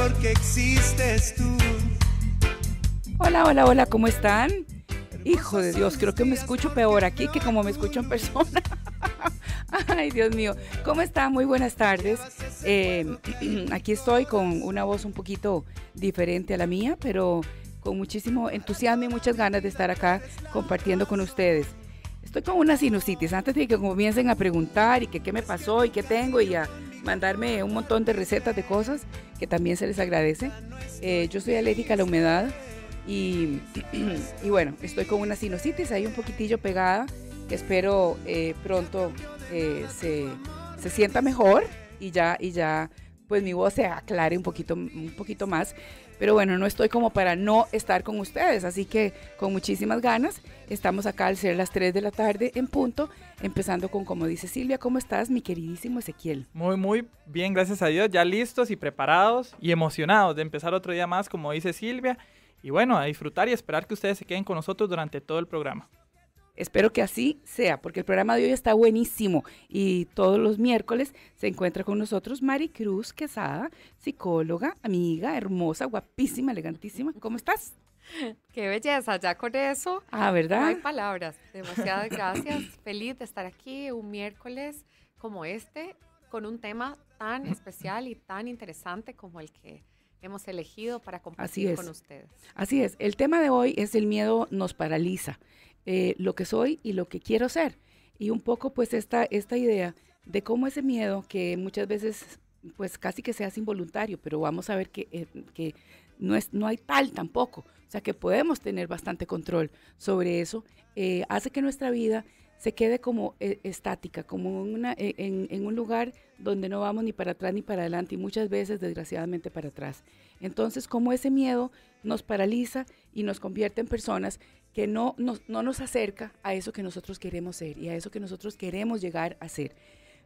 porque existes tú. Hola, hola, hola, ¿cómo están? Hijo de Dios, creo que me escucho peor aquí que como me escucho en persona. Ay, Dios mío. ¿Cómo está? Muy buenas tardes. Eh, aquí estoy con una voz un poquito diferente a la mía, pero con muchísimo entusiasmo y muchas ganas de estar acá compartiendo con ustedes. Estoy con una sinusitis. Antes de que comiencen a preguntar y que qué me pasó y qué tengo y a mandarme un montón de recetas de cosas que también se les agradece. Eh, yo soy alérgica a la humedad y, y, bueno, estoy con una sinusitis ahí un poquitillo pegada que espero eh, pronto eh, se, se, sienta mejor y ya, y ya pues mi voz se aclare un poquito, un poquito más. Pero bueno, no estoy como para no estar con ustedes, así que con muchísimas ganas Estamos acá al ser las 3 de la tarde en punto, empezando con como dice Silvia, ¿cómo estás mi queridísimo Ezequiel? Muy, muy bien, gracias a Dios, ya listos y preparados y emocionados de empezar otro día más, como dice Silvia. Y bueno, a disfrutar y esperar que ustedes se queden con nosotros durante todo el programa. Espero que así sea, porque el programa de hoy está buenísimo y todos los miércoles se encuentra con nosotros Maricruz Quesada, psicóloga, amiga, hermosa, guapísima, elegantísima. ¿Cómo estás? Qué belleza, ya con eso. Ah, ¿verdad? No hay palabras. Demasiadas gracias. Feliz de estar aquí un miércoles como este, con un tema tan especial y tan interesante como el que hemos elegido para compartir con ustedes. Así es. El tema de hoy es el miedo nos paraliza, eh, lo que soy y lo que quiero ser. Y un poco pues esta, esta idea de cómo ese miedo que muchas veces pues casi que se hace involuntario, pero vamos a ver que, eh, que no, es, no hay tal tampoco, o sea que podemos tener bastante control sobre eso. Eh, hace que nuestra vida se quede como eh, estática, como eh, en, un lugar donde no vamos ni para atrás ni para adelante y muchas veces desgraciadamente para atrás. Entonces, como ese miedo nos paraliza y nos convierte en personas que no nos, no nos acerca a eso que nosotros queremos ser y a eso que nosotros queremos llegar a ser.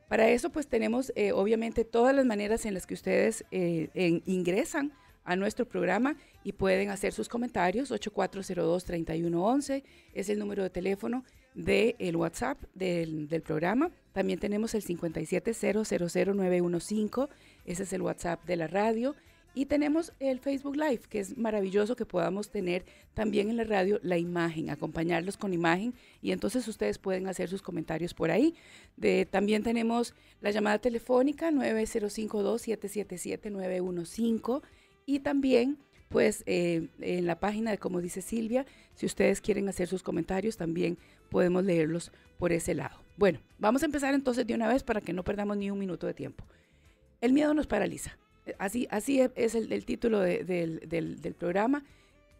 Para eso, pues tenemos obviamente todas las maneras en las que ustedes ingresan a nuestro programa y pueden hacer sus comentarios. 8402-3111 es el número de teléfono del WhatsApp del, programa. También tenemos el 57000915 ese es el WhatsApp de la radio. Y tenemos el Facebook Live, que es maravilloso que podamos tener también en la radio la imagen, acompañarlos con imagen y entonces ustedes pueden hacer sus comentarios por ahí. De, también tenemos la llamada telefónica 9052-777-915 y también pues eh, en la página, de como dice Silvia, si ustedes quieren hacer sus comentarios, también podemos leerlos por ese lado. Bueno, vamos a empezar entonces de una vez para que no perdamos ni un minuto de tiempo. El miedo nos paraliza. Así, así e, es el, título del, programa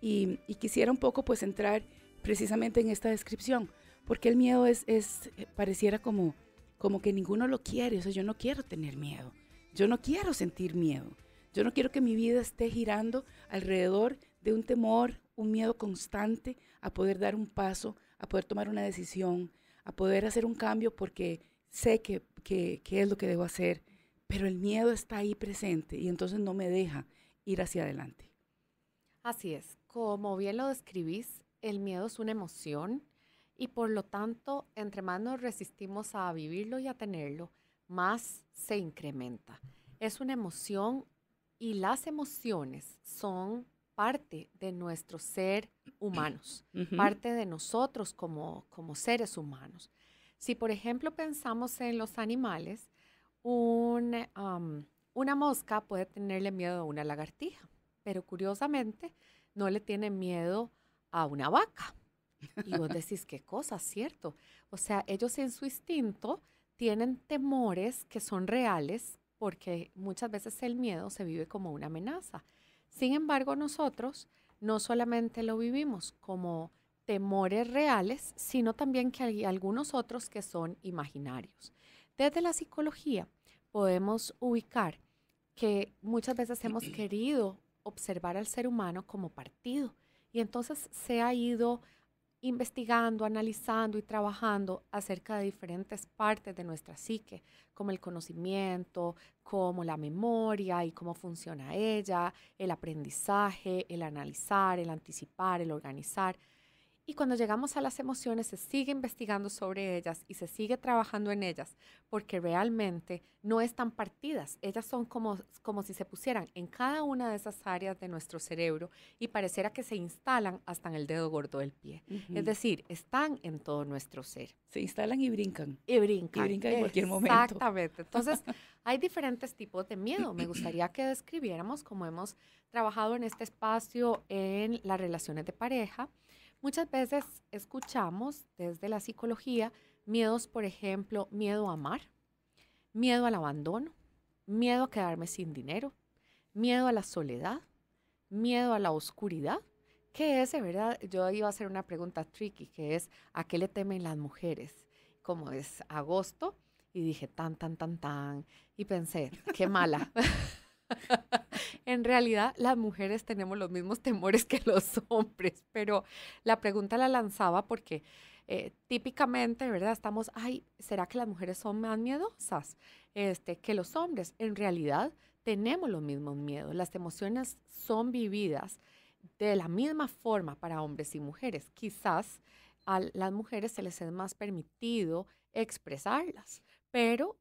y, quisiera un poco pues entrar precisamente en esta descripción, porque el miedo es, es eh, pareciera como, como que ninguno lo quiere, o sea, yo no quiero tener miedo, yo no quiero sentir miedo. Yo no quiero que mi vida esté girando alrededor de un temor, un miedo constante a poder dar un paso, a poder tomar una decisión, a poder hacer un cambio porque sé que, que, es lo que debo hacer, pero el miedo está ahí presente y entonces no me deja ir hacia adelante. Así es, como bien lo describís, el miedo es una emoción y por lo tanto, entre más nos resistimos a vivirlo y a tenerlo, más se incrementa. Es una emoción y las emociones son parte de nuestro ser humanos, parte de nosotros como, seres humanos. Si, por ejemplo, pensamos en los animales, una mosca puede tenerle miedo a una lagartija, pero curiosamente no le tiene miedo a una vaca. Y vos decís, qué cosa, ¿cierto? O sea, ellos en su instinto tienen temores que son reales, porque muchas veces el miedo se vive como una amenaza. Sin embargo, nosotros no solamente lo vivimos como temores reales, sino también que hay algunos otros que son imaginarios. Desde la psicología podemos ubicar que muchas veces hemos querido observar al ser humano como partido y entonces se ha ido investigando, analizando y trabajando acerca de diferentes partes de nuestra psique, como el conocimiento, como la memoria y cómo funciona ella, el aprendizaje, el analizar, el anticipar, el organizar. Y cuando llegamos a las emociones, se sigue investigando sobre ellas y se sigue trabajando en ellas, porque realmente no están partidas. Ellas son como, como si se pusieran en cada una de esas áreas de nuestro cerebro y pareciera que se instalan hasta en el dedo gordo del pie. Es decir, están en todo nuestro ser. Se instalan y brincan. Y brincan. Y brincan en cualquier momento. Exactamente. Entonces, hay diferentes tipos de miedo. Me gustaría que describiéramos cómo hemos trabajado en este espacio en las relaciones de pareja Muchas veces escuchamos desde la psicología miedos, por ejemplo, miedo a amar, miedo al abandono, miedo a quedarme sin dinero, miedo a la soledad, miedo a la oscuridad. ¿Qué es, verdad? Yo iba a hacer una pregunta tricky, que es, ¿a qué le temen las mujeres? Como es agosto, y dije, tan, tan, tan, tan, y pensé, qué mala. en realidad las mujeres tenemos los mismos temores que los hombres, pero la pregunta la lanzaba porque eh, típicamente, ¿verdad? Estamos, ay, ¿será que las mujeres son más miedosas este, que los hombres? En realidad tenemos los mismos miedos, las emociones son vividas de la misma forma para hombres y mujeres. Quizás a las mujeres se les es más permitido expresarlas, pero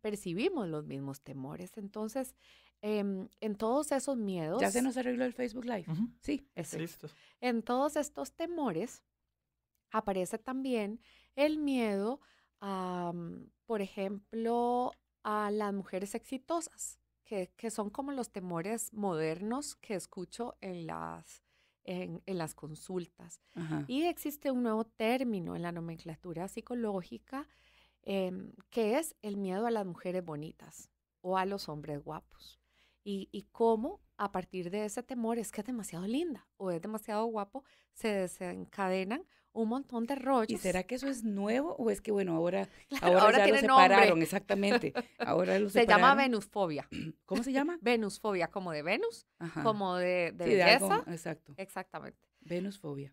percibimos los mismos temores. Entonces, Em, en todos esos miedos. Ya se nos arregló el Facebook Live. Sí, este. En todos estos temores aparece también el miedo, mm, por ejemplo, a las mujeres exitosas, que, son como los temores modernos que escucho en las, en, las consultas. Y existe un nuevo término en la nomenclatura psicológica em, que es el miedo a las mujeres bonitas o a los hombres guapos y, cómo a partir de ese temor es que es demasiado linda o es demasiado guapo, se desencadenan un montón de rollos. ¿Y será que eso es nuevo o es que, bueno, ahora, ahora, ya lo separaron? Exactamente. Ahora se llama venusfobia. ¿Cómo se llama? Venusfobia, como de Venus, como de, de belleza. exacto. Exactamente. Venusfobia.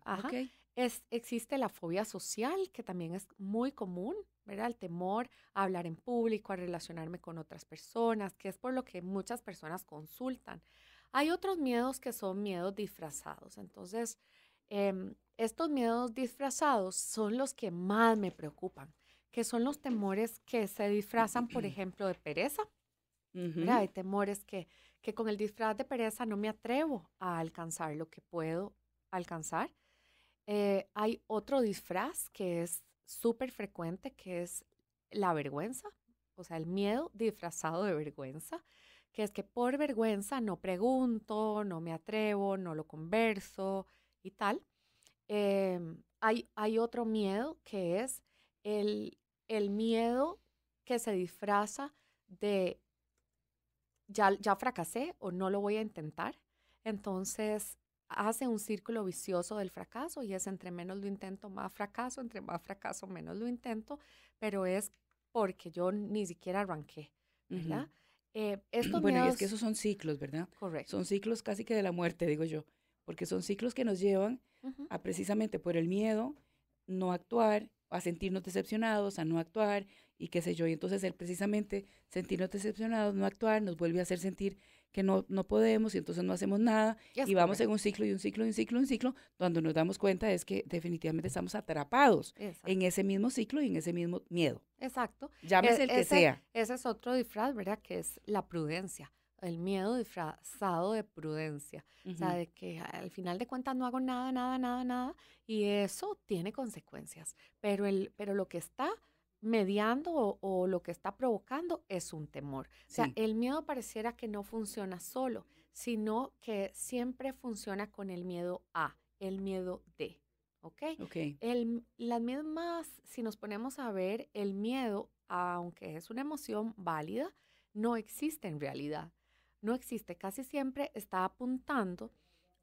Es, existe la fobia social, que también es muy común. ¿verdad? El temor a hablar en público, a relacionarme con otras personas, que es por lo que muchas personas consultan. Hay otros miedos que son miedos disfrazados. Entonces, em, estos miedos disfrazados son los que más me preocupan, que son los temores que se disfrazan, por ejemplo, de pereza. Hay temores que, que con el disfraz de pereza no me atrevo a alcanzar lo que puedo alcanzar. Eh, hay otro disfraz que es súper frecuente que es la vergüenza, o sea, el miedo disfrazado de vergüenza, que es que por vergüenza no pregunto, no me atrevo, no lo converso y tal. Em, hay, hay, otro miedo que es el, miedo que se disfraza de ya, ya fracasé o no lo voy a intentar. Entonces, hace un círculo vicioso del fracaso y es entre menos lo intento, más fracaso, entre más fracaso, menos lo intento, pero es porque yo ni siquiera arranqué, ¿verdad? Eh, bueno, es que esos son ciclos, ¿verdad? Correcto. Son ciclos casi que de la muerte, digo yo, porque son ciclos que nos llevan a precisamente por el miedo no actuar, a sentirnos decepcionados, a no actuar y qué sé yo. Y entonces el precisamente sentirnos decepcionados, no actuar, nos vuelve a hacer sentir que no, no podemos y entonces no hacemos nada y vamos en un ciclo y un ciclo y un ciclo y un ciclo, cuando nos damos cuenta es que definitivamente estamos atrapados en ese mismo ciclo y en ese mismo miedo. Exacto. Llámese e, el que sea. Ese es otro disfraz, ¿verdad? Que es la prudencia el miedo disfrazado de prudencia, o sea, de que al final de cuentas no hago nada, nada, nada, nada, y eso tiene consecuencias, pero, el, pero lo que está mediando o, lo que está provocando es un temor. O sea, el miedo pareciera que no funciona solo, sino que siempre funciona con el miedo a, el miedo de. ¿Ok? okay. El, las mismas, si nos ponemos a ver, el miedo, aunque es una emoción válida, no existe en realidad. No existe, casi siempre está apuntando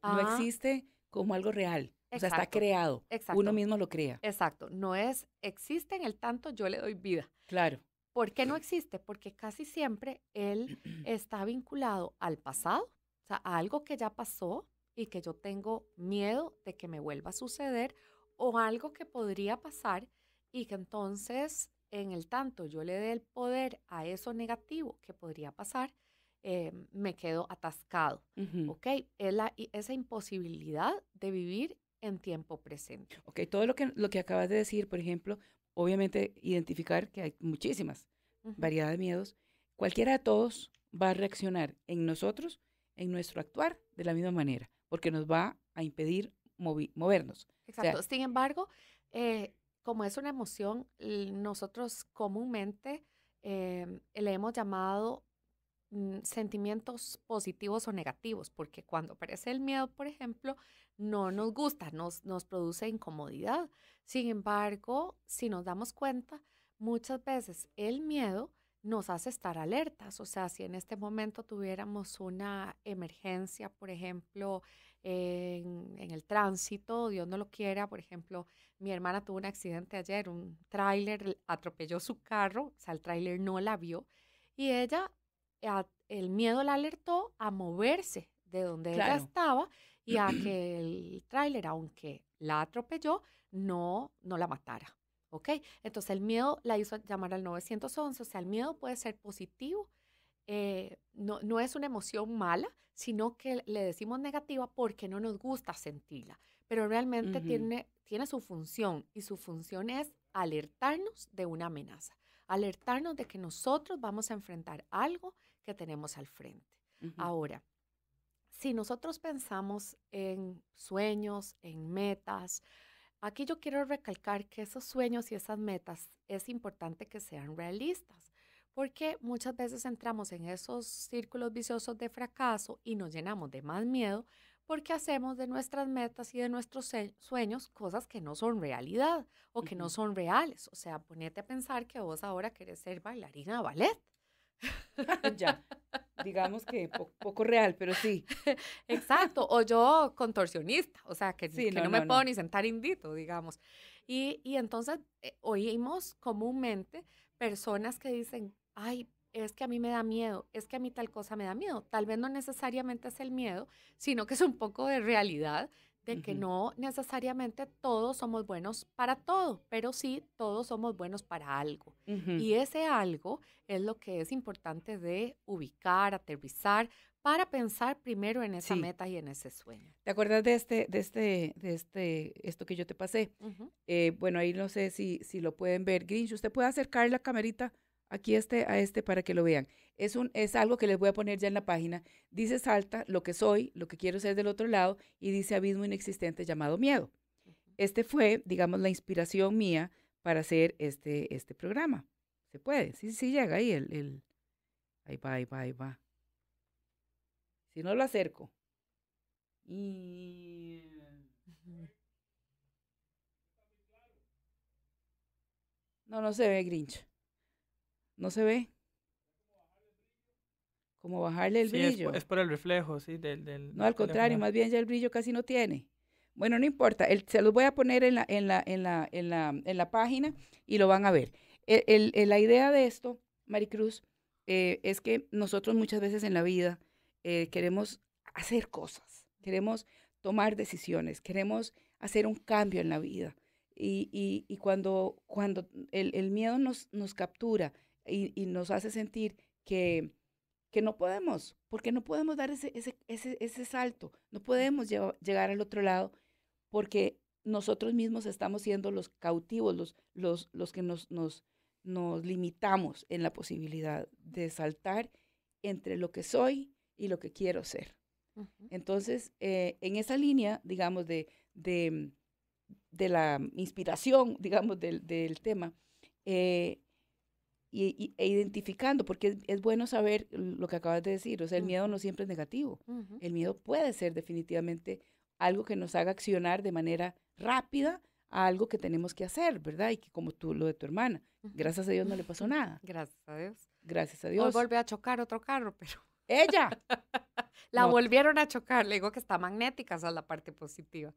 a... No existe como algo real. O sea, está creado. Uno mismo lo crea. Exacto. No es, existe en el tanto, yo le doy vida. Claro. ¿Por qué no existe? Porque casi siempre él está vinculado al pasado, o sea, a algo que ya pasó y que yo tengo miedo de que me vuelva a suceder o algo que podría pasar y que entonces en el tanto yo le dé el poder a eso negativo que podría pasar, eh, me quedo atascado, ¿ok? Es la, esa imposibilidad de vivir en tiempo presente. Ok, todo lo que, lo que acabas de decir, por ejemplo, obviamente identificar que hay muchísimas variedades de miedos, cualquiera de todos va a reaccionar en nosotros, en nuestro actuar de la misma manera, porque nos va a impedir movernos. Exacto. Sin embargo, eh, como es una emoción, nosotros comúnmente em, le hemos llamado Mm, sentimientos positivos o negativos, porque cuando aparece el miedo, por ejemplo, no nos gusta, nos, nos produce incomodidad. Sin embargo, si nos damos cuenta, muchas veces el miedo nos hace estar alertas. O sea, si en este momento tuviéramos una emergencia, por ejemplo, en, en, el tránsito, Dios no lo quiera, por ejemplo, mi hermana tuvo un accidente ayer, un tráiler atropelló su carro, o sea, el tráiler no la vio, y ella el miedo la alertó a moverse de donde ella estaba y a que el tráiler, aunque la atropelló, no, no la matara. ¿Ok? Entonces el miedo la hizo llamar al 911. O sea, el miedo puede ser positivo. Eh, no, no es una emoción mala, sino que le decimos negativa porque no nos gusta sentirla. Pero realmente tiene, tiene su función y su función es alertarnos de una amenaza, alertarnos de que nosotros vamos a enfrentar algo que tenemos al frente. Ahora, si nosotros pensamos en sueños, en metas, aquí yo quiero recalcar que esos sueños y esas metas es importante que sean realistas, porque muchas veces entramos en esos círculos viciosos de fracaso y nos llenamos de más miedo porque hacemos de nuestras metas y de nuestros sueños cosas que no son realidad o que no son reales. O sea, ponete a pensar que vos ahora querés ser bailarina de ballet. ya. Digamos que poco real, pero sí. Exacto, o yo contorsionista, o sea, que, no, me puedo ni sentar indito, digamos. Y, entonces eh, oímos comúnmente personas que dicen, ay, es que a mí me da miedo, es que a mí tal cosa me da miedo. Tal vez no necesariamente es el miedo, sino que es un poco de realidad de que no necesariamente todos somos buenos para todo, pero sí todos somos buenos para algo. Y ese algo es lo que es importante de ubicar, aterrizar, para pensar primero en esa meta y en ese sueño. ¿Te acuerdas de este, de este, de este, esto que yo te pasé? Eh, bueno, ahí no sé si, si lo pueden ver. Grinch, usted puede acercar la camerita aquí este, a este para que lo vean. Es, un, es algo que les voy a poner ya en la página. Dice salta lo que soy, lo que quiero ser del otro lado y dice abismo inexistente llamado miedo. Este fue, digamos, la inspiración mía para hacer este, este programa. Se puede, sí, sí llega ahí el, el... Ahí va, ahí va, ahí va. Si no lo acerco. No, no se ve Grinch no se ve. ¿Cómo bajarle el brillo. Es, es, por el reflejo, sí, del... no, al contrario, más bien ya el brillo casi no tiene. Bueno, no importa, se los voy a poner en la, en la, en la, en la, en la página y lo van a ver. E, el, la idea de esto, Maricruz, eh, es que nosotros muchas veces en la vida eh, queremos hacer cosas, queremos tomar decisiones, queremos hacer un cambio en la vida. Y, y, y cuando, cuando el, el miedo nos, nos captura y, nos hace sentir que, que no podemos, porque no podemos dar ese, ese, ese, ese salto, no podemos llegar al otro lado, porque nosotros mismos estamos siendo los cautivos, los, los, los que nos, nos, nos limitamos en la posibilidad de saltar entre lo que soy y lo que quiero ser. Entonces, eh, en esa línea, digamos, de, de, de la inspiración, digamos, del, del tema, eh, y, e identificando, porque es, bueno saber lo que acabas de decir, o sea, el miedo no siempre es negativo, el miedo puede ser definitivamente algo que nos haga accionar de manera rápida a algo que tenemos que hacer, ¿verdad? Y que como tú, lo de tu hermana, gracias a Dios no le pasó nada. Gracias a Dios. Gracias a Dios. Hoy volvió a chocar otro carro, pero... Ella. la volvieron a chocar. Le digo que está magnética, esa es la parte positiva.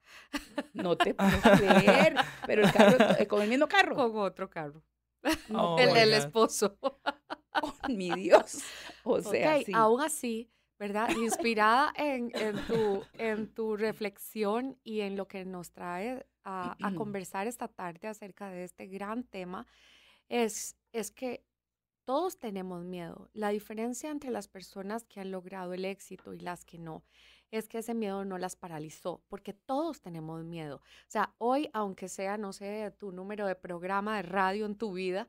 no te puedo creer. Pero el carro, eh, con el mismo carro. Con otro carro. Oh, el, del esposo. Oh, mi Dios. O sea, aún así, ¿verdad? Inspirada en, tu, en tu reflexión y en lo que nos trae a, a conversar esta tarde acerca de este gran tema, es, es que todos tenemos miedo. La diferencia entre las personas que han logrado el éxito y las que no es que ese miedo no las paralizó, porque todos tenemos miedo. O sea, hoy, aunque sea, no sé, tu número de programa de radio en tu vida,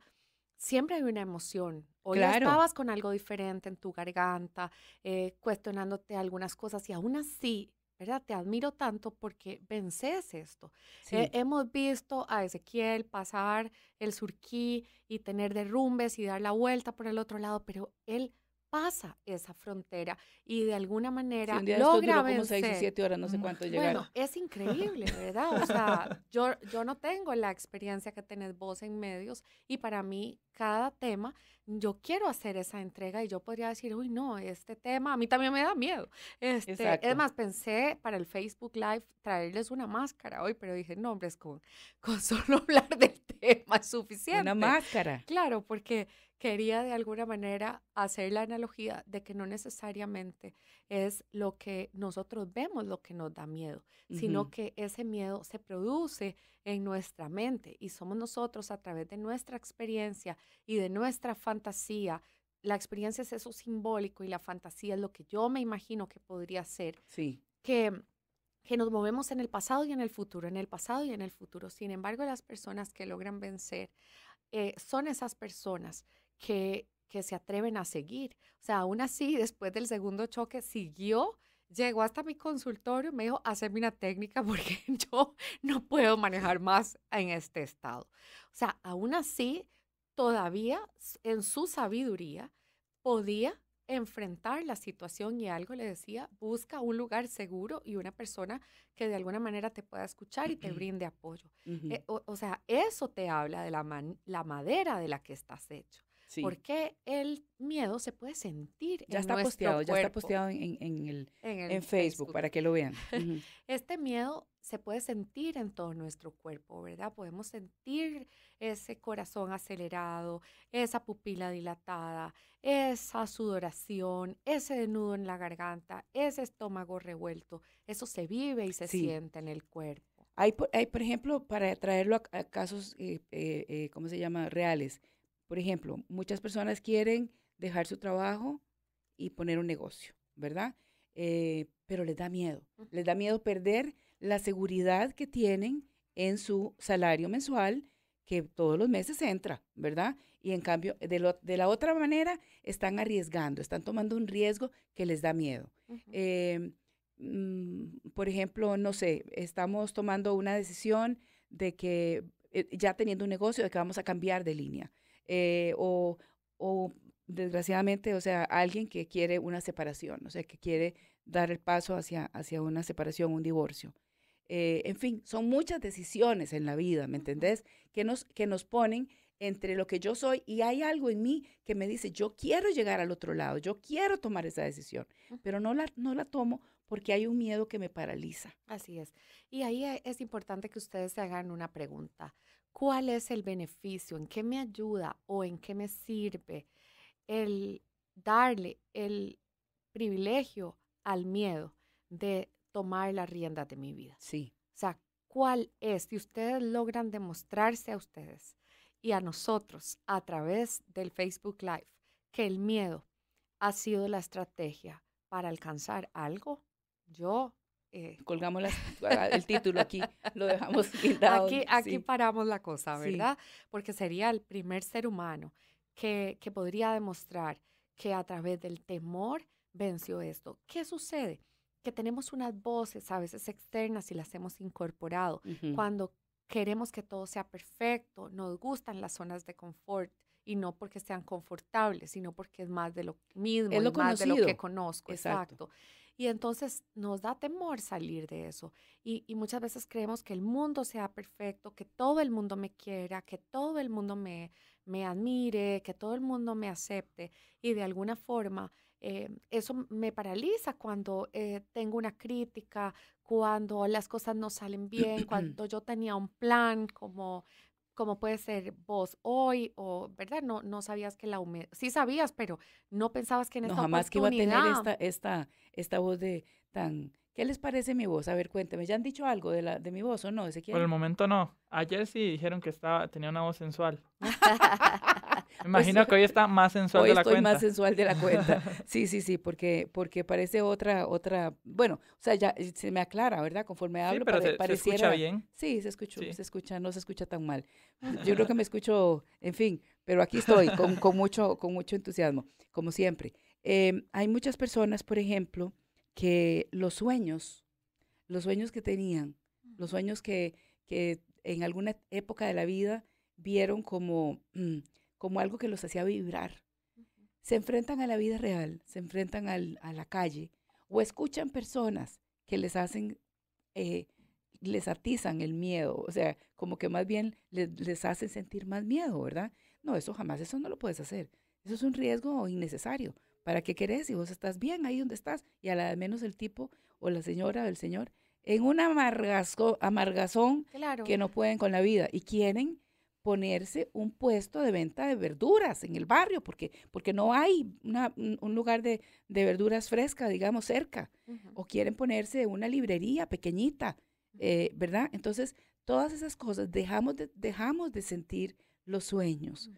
siempre hay una emoción. Hoy claro. estabas con algo diferente en tu garganta, eh, cuestionándote algunas cosas y aún así ¿verdad? Te admiro tanto porque vences esto. Eh, hemos visto a Ezequiel pasar el surquí y tener derrumbes y dar la vuelta por el otro lado, pero él pasa esa frontera y de alguna manera sí, un día logra duró como 6 o 7 horas, no sé cuánto llegaron. bueno, es increíble, ¿verdad? O sea, yo, yo no tengo la experiencia que tenés vos en medios y para mí cada tema, yo quiero hacer esa entrega y yo podría decir, uy, no, este tema a mí también me da miedo. Este, es más, pensé para el Facebook Live traerles una máscara hoy, pero dije, no, hombre, es con, con solo hablar del tema es suficiente. Una máscara. Claro, porque quería de alguna manera hacer la analogía de que no necesariamente es lo que nosotros vemos lo que nos da miedo, sino que ese miedo se produce en nuestra mente y somos nosotros a través de nuestra experiencia y de nuestra fantasía. La experiencia es eso simbólico y la fantasía es lo que yo me imagino que podría ser. Sí. Que, que nos movemos en el pasado y en el futuro, en el pasado y en el futuro. Sin embargo, las personas que logran vencer eh, son esas personas que, que se atreven a seguir. O sea, aún así, después del segundo choque, siguió Llegó hasta mi consultorio, me dijo, hacerme una técnica porque yo no puedo manejar más en este estado. O sea, aún así, todavía en su sabiduría podía enfrentar la situación y algo le decía, busca un lugar seguro y una persona que de alguna manera te pueda escuchar y te brinde apoyo. Eh, o, sea, eso te habla de la madera de la que estás hecho. Porque el miedo se puede sentir. Ya en está nuestro cuerpo. ya está posteado en, en, Facebook, para que lo vean. Este miedo se puede sentir en todo nuestro cuerpo, ¿verdad? Podemos sentir ese corazón acelerado, esa pupila dilatada, esa sudoración, ese desnudo en la garganta, ese estómago revuelto. Eso se vive y se siente en el cuerpo. Hay, por, hay, por ejemplo, para traerlo a, casos, eh, eh, eh, ¿cómo se llama?, reales por ejemplo, muchas personas quieren dejar su trabajo y poner un negocio, ¿verdad? Eh, pero les da miedo. Les da miedo perder la seguridad que tienen en su salario mensual que todos los meses entra, ¿verdad? Y en cambio, de, la otra manera, están arriesgando, están tomando un riesgo que les da miedo. Em, mm, por ejemplo, no sé, estamos tomando una decisión de que, eh, ya teniendo un negocio, de que vamos a cambiar de línea. Eh, o, desgraciadamente, o sea, alguien que quiere una separación, o sea, que quiere dar el paso hacia, hacia una separación, un divorcio. Eh, en fin, son muchas decisiones en la vida, ¿me entendés? Que nos, que nos ponen entre lo que yo soy y hay algo en mí que me dice, yo quiero llegar al otro lado, yo quiero tomar esa decisión, pero no la, no la tomo porque hay un miedo que me paraliza. Así es. Y ahí eh, es importante que ustedes se hagan una pregunta cuál es el beneficio, en qué me ayuda o en qué me sirve el darle el privilegio al miedo de tomar la rienda de mi vida. Sí. O sea, ¿cuál es? Si ustedes logran demostrarse a ustedes y a nosotros a través del Facebook Live que el miedo ha sido la estrategia para alcanzar algo, yo eh, colgamos ah, el título aquí, lo dejamos quitado. Aquí, aquí paramos la cosa, ¿verdad? Porque sería el primer ser humano que, que podría demostrar que a través del temor venció esto. ¿Qué sucede? Que tenemos unas voces a veces externas y las hemos incorporado. Cuando queremos que todo sea perfecto, nos gustan las zonas de confort y no porque sean confortables, sino porque es más de lo mismo, es más de lo que conozco. exacto. Y entonces nos da temor salir de eso. Y, muchas veces creemos que el mundo sea perfecto, que todo el mundo me quiera, que todo el mundo me, me admire, que todo el mundo me acepte. Y de alguna forma eh, eso me paraliza cuando eh, tengo una crítica, cuando las cosas no salen bien, cuando yo tenía un plan como como puede ser vos hoy o, ¿verdad? No, no sabías que la humedad, sí sabías, pero no pensabas que en no, jamás que iba a tener esta, esta, esta voz de tan ¿Qué les parece mi voz? A ver, cuénteme. ¿ya han dicho algo de, la, de mi voz o no? ¿Ese Por el momento no. Ayer sí dijeron que estaba, tenía una voz sensual. Me imagino pues, que hoy está más sensual de la cuenta. Hoy estoy más sensual de la cuenta. Sí, sí, sí, porque, porque parece otra, otra, bueno, o sea, ya eh, se me aclara, ¿verdad? Conforme hablo, sí, pero se, escucha bien. Sí, se escucha, se escucha, no se escucha tan mal. Yo creo que me escucho, en fin, pero aquí estoy con, mucho, con mucho entusiasmo, como siempre. Em, hay muchas personas, por ejemplo, que los sueños, los sueños que tenían, los sueños que, que en alguna época de la vida vieron como, mm, como algo que los hacía vibrar, se enfrentan a la vida real, se enfrentan a la calle o escuchan personas que les hacen, eh, les atizan el miedo, o sea, como que más bien les hacen sentir más miedo, ¿verdad? No, eso jamás, eso no lo puedes hacer. Eso es un riesgo innecesario. ¿Para qué querés si vos estás bien ahí donde estás? Y a la menos el tipo o la señora o el señor en un amargazón que no pueden con la vida y quieren ponerse un puesto de venta de verduras en el barrio, porque, porque no hay un lugar de, verduras fresca, digamos, cerca, o quieren ponerse una librería pequeñita, eh, ¿verdad? Entonces, todas esas cosas dejamos de, dejamos de sentir los sueños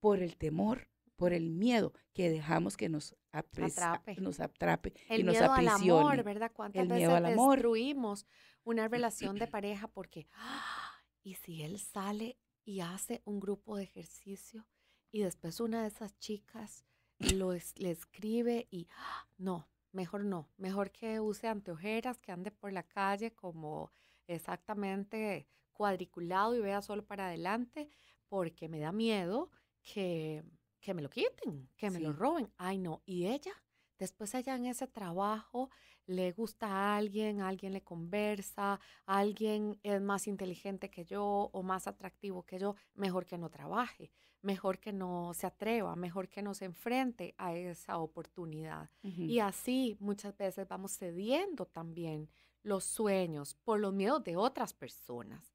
por el temor por el miedo que dejamos que nos atrape atrape, nos atrape el miedo Al amor, ¿verdad? ¿Cuántas veces amor? destruimos una relación de pareja porque, ¡ah! y si él sale y hace un grupo de ejercicio y después una de esas chicas lo le escribe y, ¡ah! no, mejor no, mejor que use anteojeras, que ande por la calle como exactamente cuadriculado y vea solo para adelante, porque me da miedo que que me lo quiten, que me lo roben. Ay, no. Y ella, después ella en ese trabajo le gusta a alguien, alguien le conversa, alguien es más inteligente que yo o más atractivo que yo, mejor que no trabaje, mejor que no se atreva, mejor que no se enfrente a esa oportunidad. Y así muchas veces vamos cediendo también los sueños por los miedos de otras personas.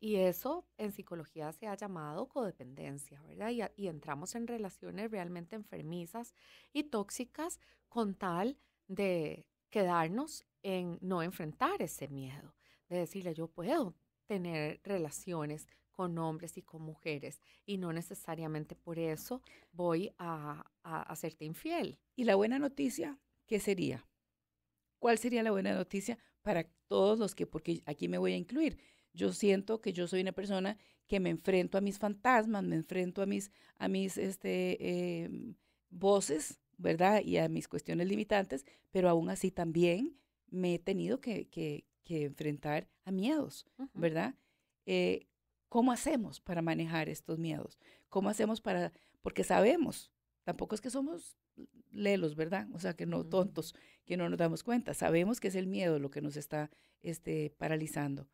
Y eso en psicología se ha llamado codependencia, ¿verdad? Y, entramos en relaciones realmente enfermizas y tóxicas con tal de quedarnos en no enfrentar ese miedo, de decirle yo puedo tener relaciones con hombres y con mujeres y no necesariamente por eso voy a, a hacerte infiel. ¿Y la buena noticia qué sería? ¿Cuál sería la buena noticia para todos los que, porque aquí me voy a incluir, yo siento que yo soy una persona que me enfrento a mis fantasmas, me enfrento a mis, a mis este, em, voces, ¿verdad? Y a mis cuestiones limitantes, pero aún así también me he tenido que, que, enfrentar a miedos, ¿verdad? Eh, ¿Cómo hacemos para manejar estos miedos? ¿Cómo hacemos para...? Porque sabemos, tampoco es que somos lelos, ¿verdad? O sea, que no tontos, que no nos damos cuenta. Sabemos que es el miedo lo que nos está este, paralizando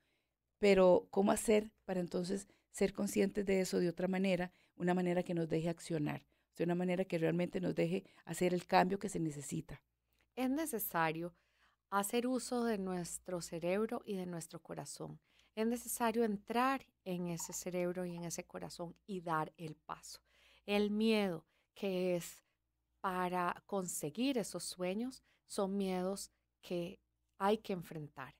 pero ¿cómo hacer para entonces ser conscientes de eso de otra manera, una manera que nos deje accionar, de una manera que realmente nos deje hacer el cambio que se necesita? Es necesario hacer uso de nuestro cerebro y de nuestro corazón. Es necesario entrar en ese cerebro y en ese corazón y dar el paso. El miedo que es para conseguir esos sueños son miedos que hay que enfrentar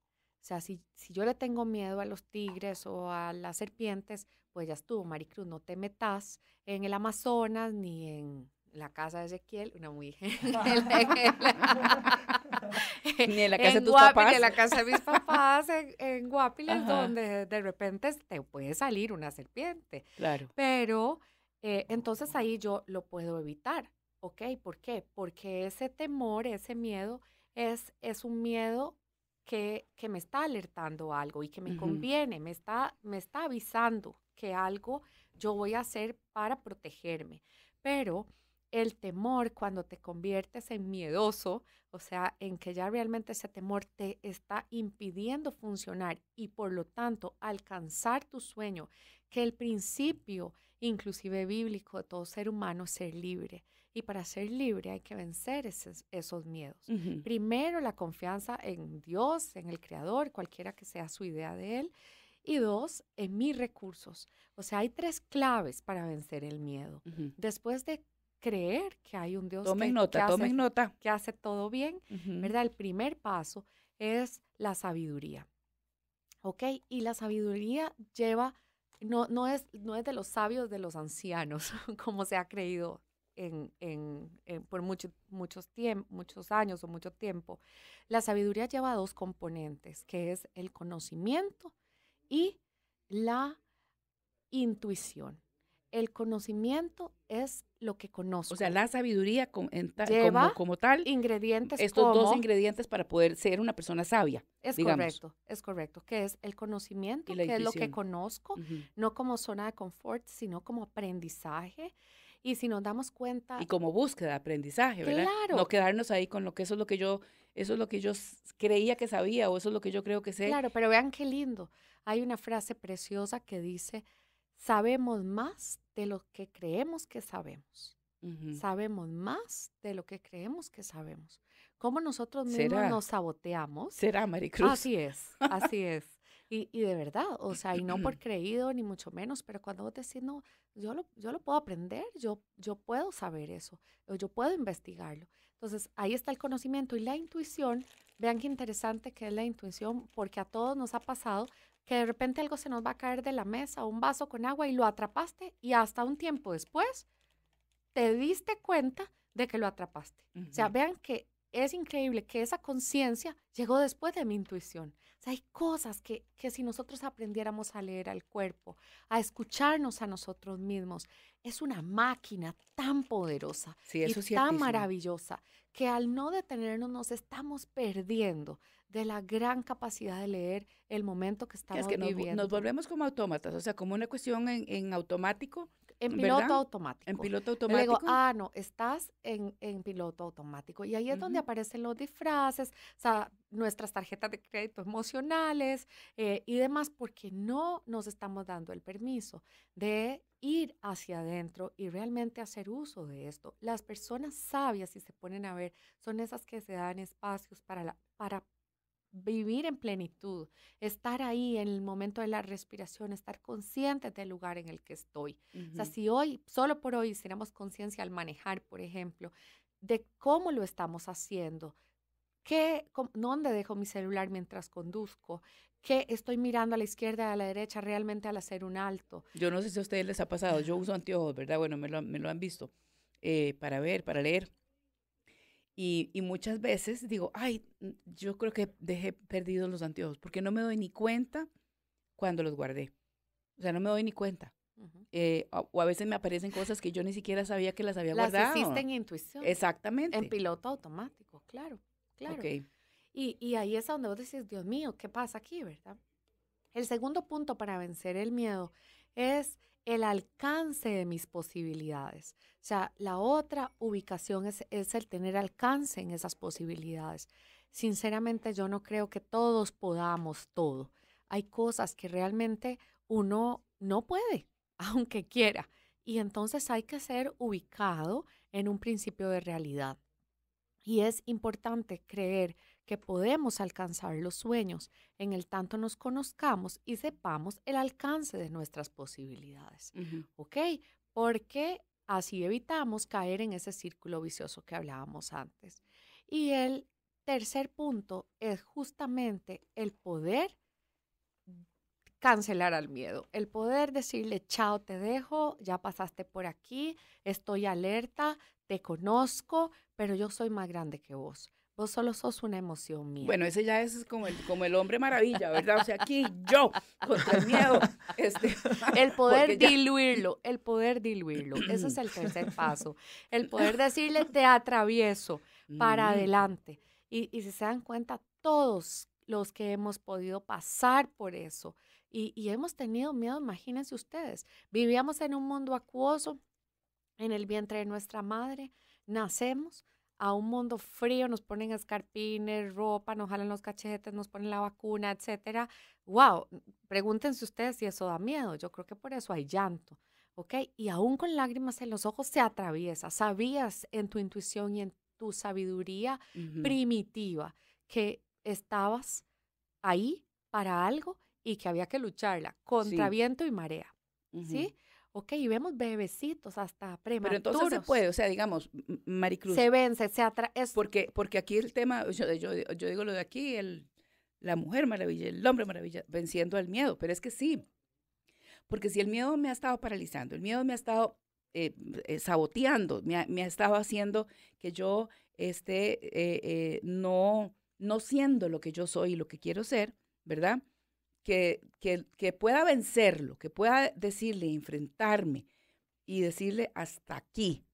sea, si, yo le tengo miedo a los tigres o a las serpientes, pues ya estuvo, Maricruz, no te metas en el Amazonas ni en la casa de Ezequiel, una muy ni en la casa de tus papás. Ni En la casa de mis papás, en, Guapiles, donde de repente te puede salir una serpiente. Claro. Pero eh, entonces ahí yo lo puedo evitar. ¿Ok? ¿Por qué? Porque ese temor, ese miedo, es, es un miedo que, me está alertando algo y que me conviene, me está, me está avisando que algo yo voy a hacer para protegerme. Pero el temor cuando te conviertes en miedoso, o sea, en que ya realmente ese temor te está impidiendo funcionar y por lo tanto alcanzar tu sueño, que el principio, inclusive bíblico, de todo ser humano es ser libre. Y para ser libre hay que vencer esos, esos miedos. Primero, la confianza en Dios, en el Creador, cualquiera que sea su idea de Él. Y dos, en mis recursos. O sea, hay tres claves para vencer el miedo. Después de creer que hay un Dios que, hace, todo bien, ¿verdad? El primer paso es la sabiduría. ¿Ok? Y la sabiduría lleva, no, no, es, no es de los sabios de los ancianos, como se ha creído en, en, por mucho, muchos, muchos años o mucho tiempo. La sabiduría lleva dos componentes, que es el conocimiento y la intuición. El conocimiento es lo que conozco. O sea, la sabiduría como, como, tal. Ingredientes. Estos dos ingredientes para poder ser una persona sabia. Es correcto, es correcto. Que es el conocimiento, que es lo que conozco, no como zona de confort, sino como aprendizaje. Y si nos damos cuenta... Y como búsqueda de aprendizaje, ¿verdad? Claro. No quedarnos ahí con lo que eso es lo que yo, eso es lo que yo creía que sabía o eso es lo que yo creo que sé. Claro, pero vean qué lindo. Hay una frase preciosa que dice, sabemos más de lo que creemos que sabemos. Sabemos más de lo que creemos que sabemos. Como nosotros mismos nos saboteamos? Será, Maricruz. Así es, así es. Y, de verdad, o sea, y no por creído ni mucho menos, pero cuando vos decís, no, yo lo, yo lo puedo aprender, yo, yo puedo saber eso, yo puedo investigarlo. Entonces, ahí está el conocimiento y la intuición. Vean qué interesante que es la intuición, porque a todos nos ha pasado que de repente algo se nos va a caer de la mesa, un vaso con agua y lo atrapaste y hasta un tiempo después te diste cuenta de que lo atrapaste. O sea, vean que es increíble que esa conciencia llegó después de mi intuición. hay cosas que, si nosotros aprendiéramos a leer al cuerpo, a escucharnos a nosotros mismos, es una máquina tan poderosa y tan maravillosa que al no detenernos nos estamos perdiendo de la gran capacidad de leer el momento que estamos es que viviendo. Nos, volvemos como autómatas, o sea, como una cuestión en automático en piloto automático. En piloto automático. Luego, ah, no, estás en, piloto automático. Y ahí es donde aparecen los disfraces, o nuestras tarjetas de crédito emocionales eh, y demás, porque no nos estamos dando el permiso de ir hacia adentro y realmente hacer uso de esto. Las personas sabias, si se ponen a ver, son esas que se dan espacios para, la, para vivir en plenitud, estar ahí en el momento de la respiración, estar consciente del lugar en el que estoy. O sea, si hoy, solo por hoy, hiciéramos conciencia al manejar, por ejemplo, de cómo lo estamos haciendo, qué, dónde dejo mi celular mientras conduzco, qué estoy mirando a la izquierda y a la derecha realmente al hacer un alto. Yo no sé si a ustedes les ha pasado, yo uso anteojos, ¿verdad? Bueno, me lo, me lo han visto, eh, para ver, para leer. Y, muchas veces digo, ay, yo creo que dejé perdidos los anteojos, porque no me doy ni cuenta cuando los guardé. O sea, no me doy ni cuenta. Eh, o, a veces me aparecen cosas que yo ni siquiera sabía que las había guardado. Las intuición. Exactamente. En piloto automático, claro, claro. Y, y ahí es donde vos decís, Dios mío, ¿qué pasa aquí, verdad? El segundo punto para vencer el miedo es el alcance de mis posibilidades. O sea, la otra ubicación es, el tener alcance en esas posibilidades. Sinceramente, yo no creo que todos podamos todo. Hay cosas que realmente uno no puede, aunque quiera. Y entonces hay que ser ubicado en un principio de realidad. Y es importante creer que podemos alcanzar los sueños en el tanto nos conozcamos y sepamos el alcance de nuestras posibilidades. ¿Ok? Porque así evitamos caer en ese círculo vicioso que hablábamos antes. Y el tercer punto es justamente el poder cancelar al miedo, el poder decirle, chao, te dejo, ya pasaste por aquí, estoy alerta, te conozco, pero yo soy más grande que vos. Vos solo sos una emoción mía. Bueno, ese ya es como el, como el hombre maravilla, ¿verdad? O sea, aquí yo, contra el miedo. Este, el poder diluirlo, el poder diluirlo. Ese es el tercer paso. El poder decirle, te atravieso para adelante. Y, si se dan cuenta, todos los que hemos podido pasar por eso y, y hemos tenido miedo, imagínense ustedes, vivíamos en un mundo acuoso, en el vientre de nuestra madre, nacemos, a un mundo frío, nos ponen escarpines, ropa, nos jalan los cachetes, nos ponen la vacuna, etcétera. Wow, pregúntense ustedes si eso da miedo. Yo creo que por eso hay llanto, ¿ok? Y aún con lágrimas en los ojos se atraviesa. Sabías en tu intuición y en tu sabiduría primitiva que estabas ahí para algo y que había que lucharla contra viento y marea, ¿sí? Ok, y vemos bebecitos hasta prematuros. Pero entonces se puede, o sea, digamos, Maricruz. Se vence, se atrae. Porque, porque aquí el tema, yo, yo, digo lo de aquí, el, la mujer maravilla, el hombre maravilla, venciendo al miedo, pero es que sí. Porque si el miedo me ha estado paralizando, el miedo me ha estado eh, eh, saboteando, me ha, estado haciendo que yo esté eh, no, no siendo lo que yo soy y lo que quiero ser, ¿verdad? que, que, pueda vencerlo, que pueda decirle, enfrentarme y decirle hasta aquí,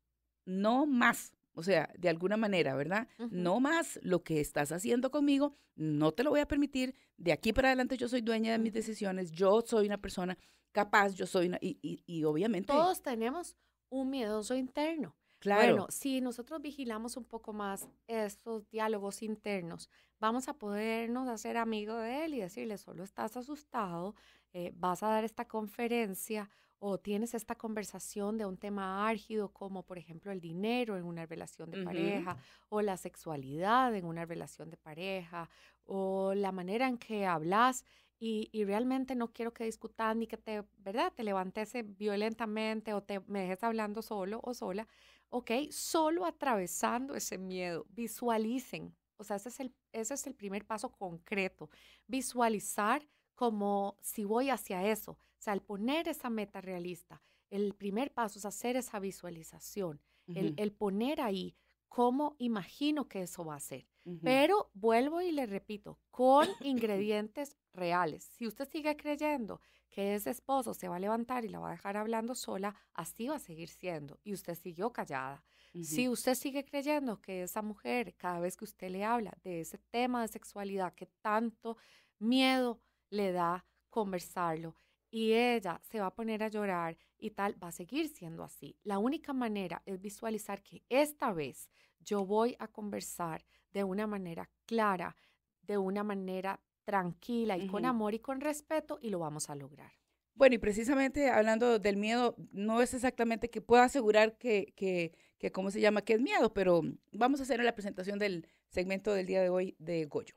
no más, o sea, de alguna manera, ¿verdad? No más lo que estás haciendo conmigo, no te lo voy a permitir. De aquí para adelante yo soy dueña de mis decisiones, yo soy una persona capaz, yo soy una... Y, y obviamente... Todos tenemos un miedoso interno. Bueno, si nosotros vigilamos un poco más estos diálogos internos, vamos a podernos hacer amigo de él y decirle, solo estás asustado, eh, vas a dar esta conferencia o tienes esta conversación de un tema árgido como por ejemplo el dinero en una relación de pareja o la sexualidad en una relación de pareja o la manera en que hablas y, realmente no quiero que discutas ni que te, ¿verdad? Te levantes eh, violentamente o te me dejes hablando solo o sola, ¿ok? Solo atravesando ese miedo, visualicen, o sea, ese es el, ese es el primer paso concreto, visualizar como si voy hacia eso, o sea, al poner esa meta realista, el primer paso es hacer esa visualización, el, el poner ahí cómo imagino que eso va a ser. Pero vuelvo y le repito, con ingredientes reales. Si usted sigue creyendo que ese esposo se va a levantar y la va a dejar hablando sola, así va a seguir siendo. Y usted siguió callada. Si usted sigue creyendo que esa mujer, cada vez que usted le habla de ese tema de sexualidad que tanto miedo le da conversarlo, y ella se va a poner a llorar y tal, va a seguir siendo así. La única manera es visualizar que esta vez yo voy a conversar de una manera clara, de una manera tranquila y con amor y con respeto y lo vamos a lograr. Bueno, y precisamente hablando del miedo, no es exactamente que pueda asegurar que, que, que ¿cómo se llama? Que es miedo, pero vamos a hacer la presentación del segmento del día de hoy de Goyo.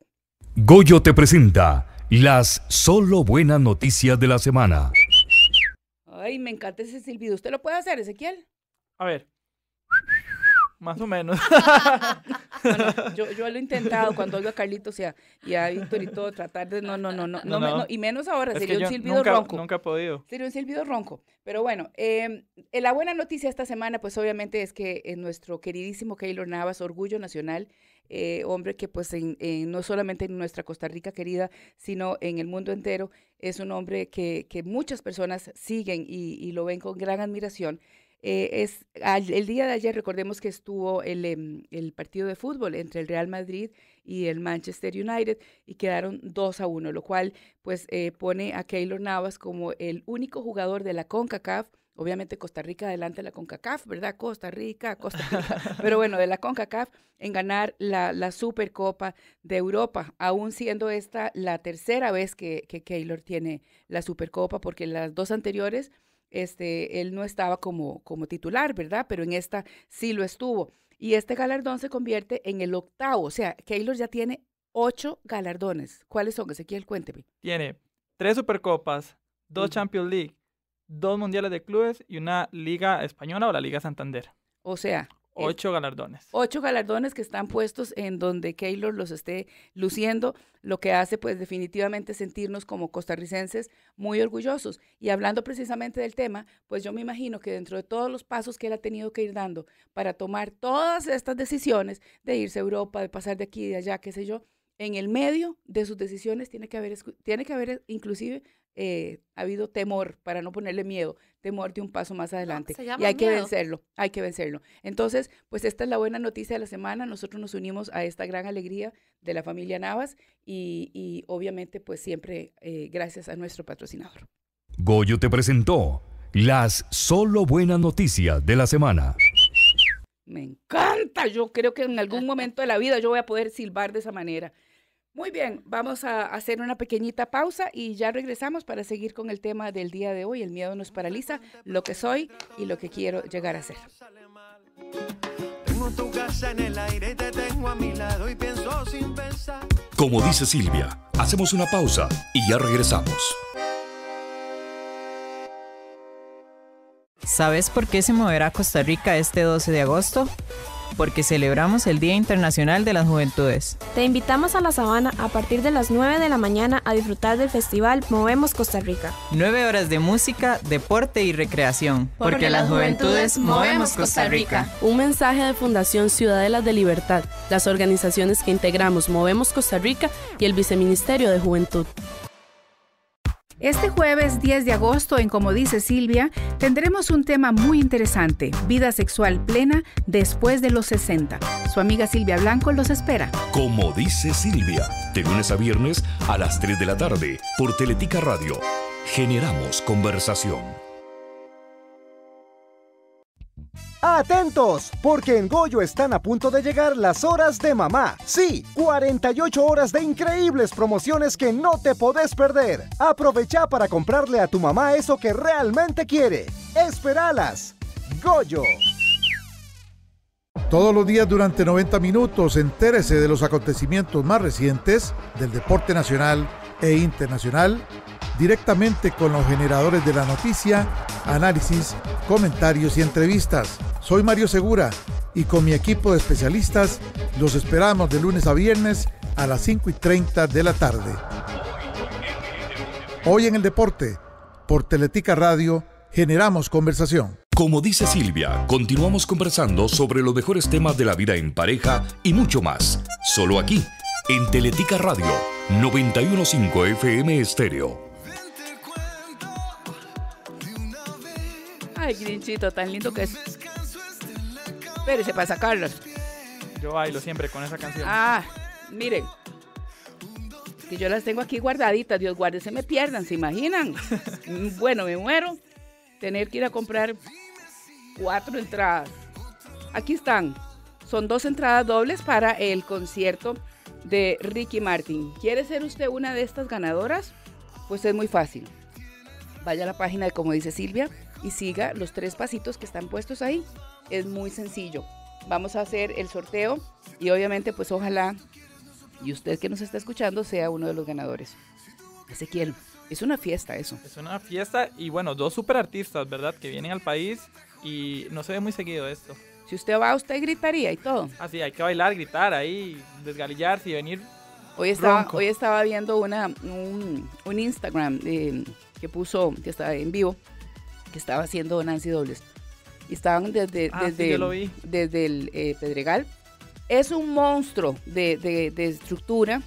Goyo te presenta las solo buenas noticias de la semana. Ay, me encanta ese silbido. ¿Usted lo puede hacer, Ezequiel? A ver. Más o menos. yo, lo he intentado cuando oigo a Carlitos y a, y Víctor y todo, tratar de. No, no, no, no. y menos ahora, sería un silbido ronco. Nunca he podido. Sería un silbido ronco. Pero bueno, em, eh, la buena noticia esta semana, pues obviamente es que eh, nuestro queridísimo Keylor Navas, Orgullo Nacional, eh, hombre que pues eh, no solamente en nuestra Costa Rica querida, sino en el mundo entero, es un hombre que, muchas personas siguen y, lo ven con gran admiración. Eh, es, el día de ayer recordemos que estuvo em, el, partido de fútbol entre el Real Madrid y el Manchester United y quedaron 2 a 1, lo cual pues pone a Keylor Navas como el único jugador de la CONCACAF obviamente Costa Rica adelante la CONCACAF, ¿verdad? Costa Rica, Costa Rica, pero bueno, de la CONCACAF en ganar la, Supercopa de Europa, aún siendo esta la tercera vez que, Keylor tiene la Supercopa, porque las dos anteriores, este, él no estaba como, titular, ¿verdad? Pero en esta sí lo estuvo. Y este galardón se convierte en el octavo, o sea, Keylor ya tiene ocho galardones. ¿Cuáles son, Ezequiel? Cuénteme. Tiene tres Supercopas, dos Champions League, dos mundiales de clubes y una liga española o la Liga Santander. O sea, Ocho galardones. Ocho galardones que están puestos en donde Keylor los esté luciendo, lo que hace pues definitivamente sentirnos como costarricenses muy orgullosos. Y hablando precisamente del tema, pues yo me imagino que dentro de todos los pasos que él ha tenido que ir dando para tomar todas estas decisiones de irse a Europa, de pasar de aquí, de allá, qué sé yo, en el medio de sus decisiones tiene que haber, tiene que haber eh, inclusive eh, ha habido temor, para no ponerle miedo, temor de un paso más ah, adelante. y hay que vencerlo, hay que vencerlo. Entonces, pues esta es la buena noticia de la semana. Nosotros nos unimos a esta gran alegría de la familia Navas y, obviamente pues siempre eh, gracias a nuestro patrocinador. Goyo te presentó las solo buenas noticias de la semana. Me encanta, yo creo que en algún momento de la vida yo voy a poder silbar de esa manera. Muy bien, vamos a hacer una pequeñita pausa y ya regresamos para seguir con el tema del día de hoy. El miedo nos paraliza, lo que soy y lo que quiero llegar a ser. Como dice Silvia, hacemos una pausa y ya regresamos. ¿Sabes por qué se moverá Costa Rica este 12 de agosto? porque celebramos el Día Internacional de las Juventudes. Te invitamos a La Sabana a partir de las 9 de la mañana a disfrutar del festival Movemos Costa Rica. 9 horas de música, deporte y recreación, porque, las juventudes movemos Costa Rica. Un mensaje de Fundación Ciudadelas de Libertad, las organizaciones que integramos Movemos Costa Rica y el Viceministerio de Juventud. Este jueves 10 de agosto, en Como dice Silvia, tendremos un tema muy interesante, vida sexual plena después de los 60. Su amiga Silvia Blanco los espera. Como dice Silvia, de lunes a viernes a las 3 de la tarde por Teletica Radio. Generamos conversación. Atentos, porque en Goyo están a punto de llegar las horas de mamá. Sí, 48 horas de increíbles promociones que no te podés perder. Aprovecha para comprarle a tu mamá eso que realmente quiere. Esperalas. Goyo. Todos los días durante 90 minutos entérese de los acontecimientos más recientes del deporte nacional e internacional directamente con los generadores de la noticia, análisis, comentarios y entrevistas. Soy Mario Segura y con mi equipo de especialistas los esperamos de lunes a viernes a las 5 y 30 de la tarde. Hoy en el deporte, por Teletica Radio, generamos conversación. Como dice Silvia, continuamos conversando sobre los mejores temas de la vida en pareja y mucho más, solo aquí, en Teletica Radio 915 FM Estéreo. Ay, Grinchito, tan lindo que es. Se para carlos Yo bailo siempre con esa canción. Ah, miren. Que yo las tengo aquí guardaditas, Dios guarde, se me pierdan, ¿se imaginan? bueno, me muero. Tener que ir a comprar cuatro entradas. Aquí están. Son dos entradas dobles para el concierto de Ricky Martin. ¿Quiere ser usted una de estas ganadoras? Pues es muy fácil. Vaya a la página de como dice Silvia, y siga los tres pasitos que están puestos ahí. Es muy sencillo. Vamos a hacer el sorteo y obviamente pues ojalá y usted que nos está escuchando sea uno de los ganadores. Ezequiel, es una fiesta eso. Es una fiesta y bueno, dos superartistas artistas, ¿verdad? Que vienen al país y no se ve muy seguido esto. Si usted va, usted gritaría y todo. Así, ah, hay que bailar, gritar ahí, desgalillarse y venir. Hoy estaba, hoy estaba viendo una, un, Instagram eh, que puso, que está en vivo, que estaba haciendo Nancy Dobles. Y estaban desde, ah, desde, el, eh, Pedregal. Es un monstruo de, estructura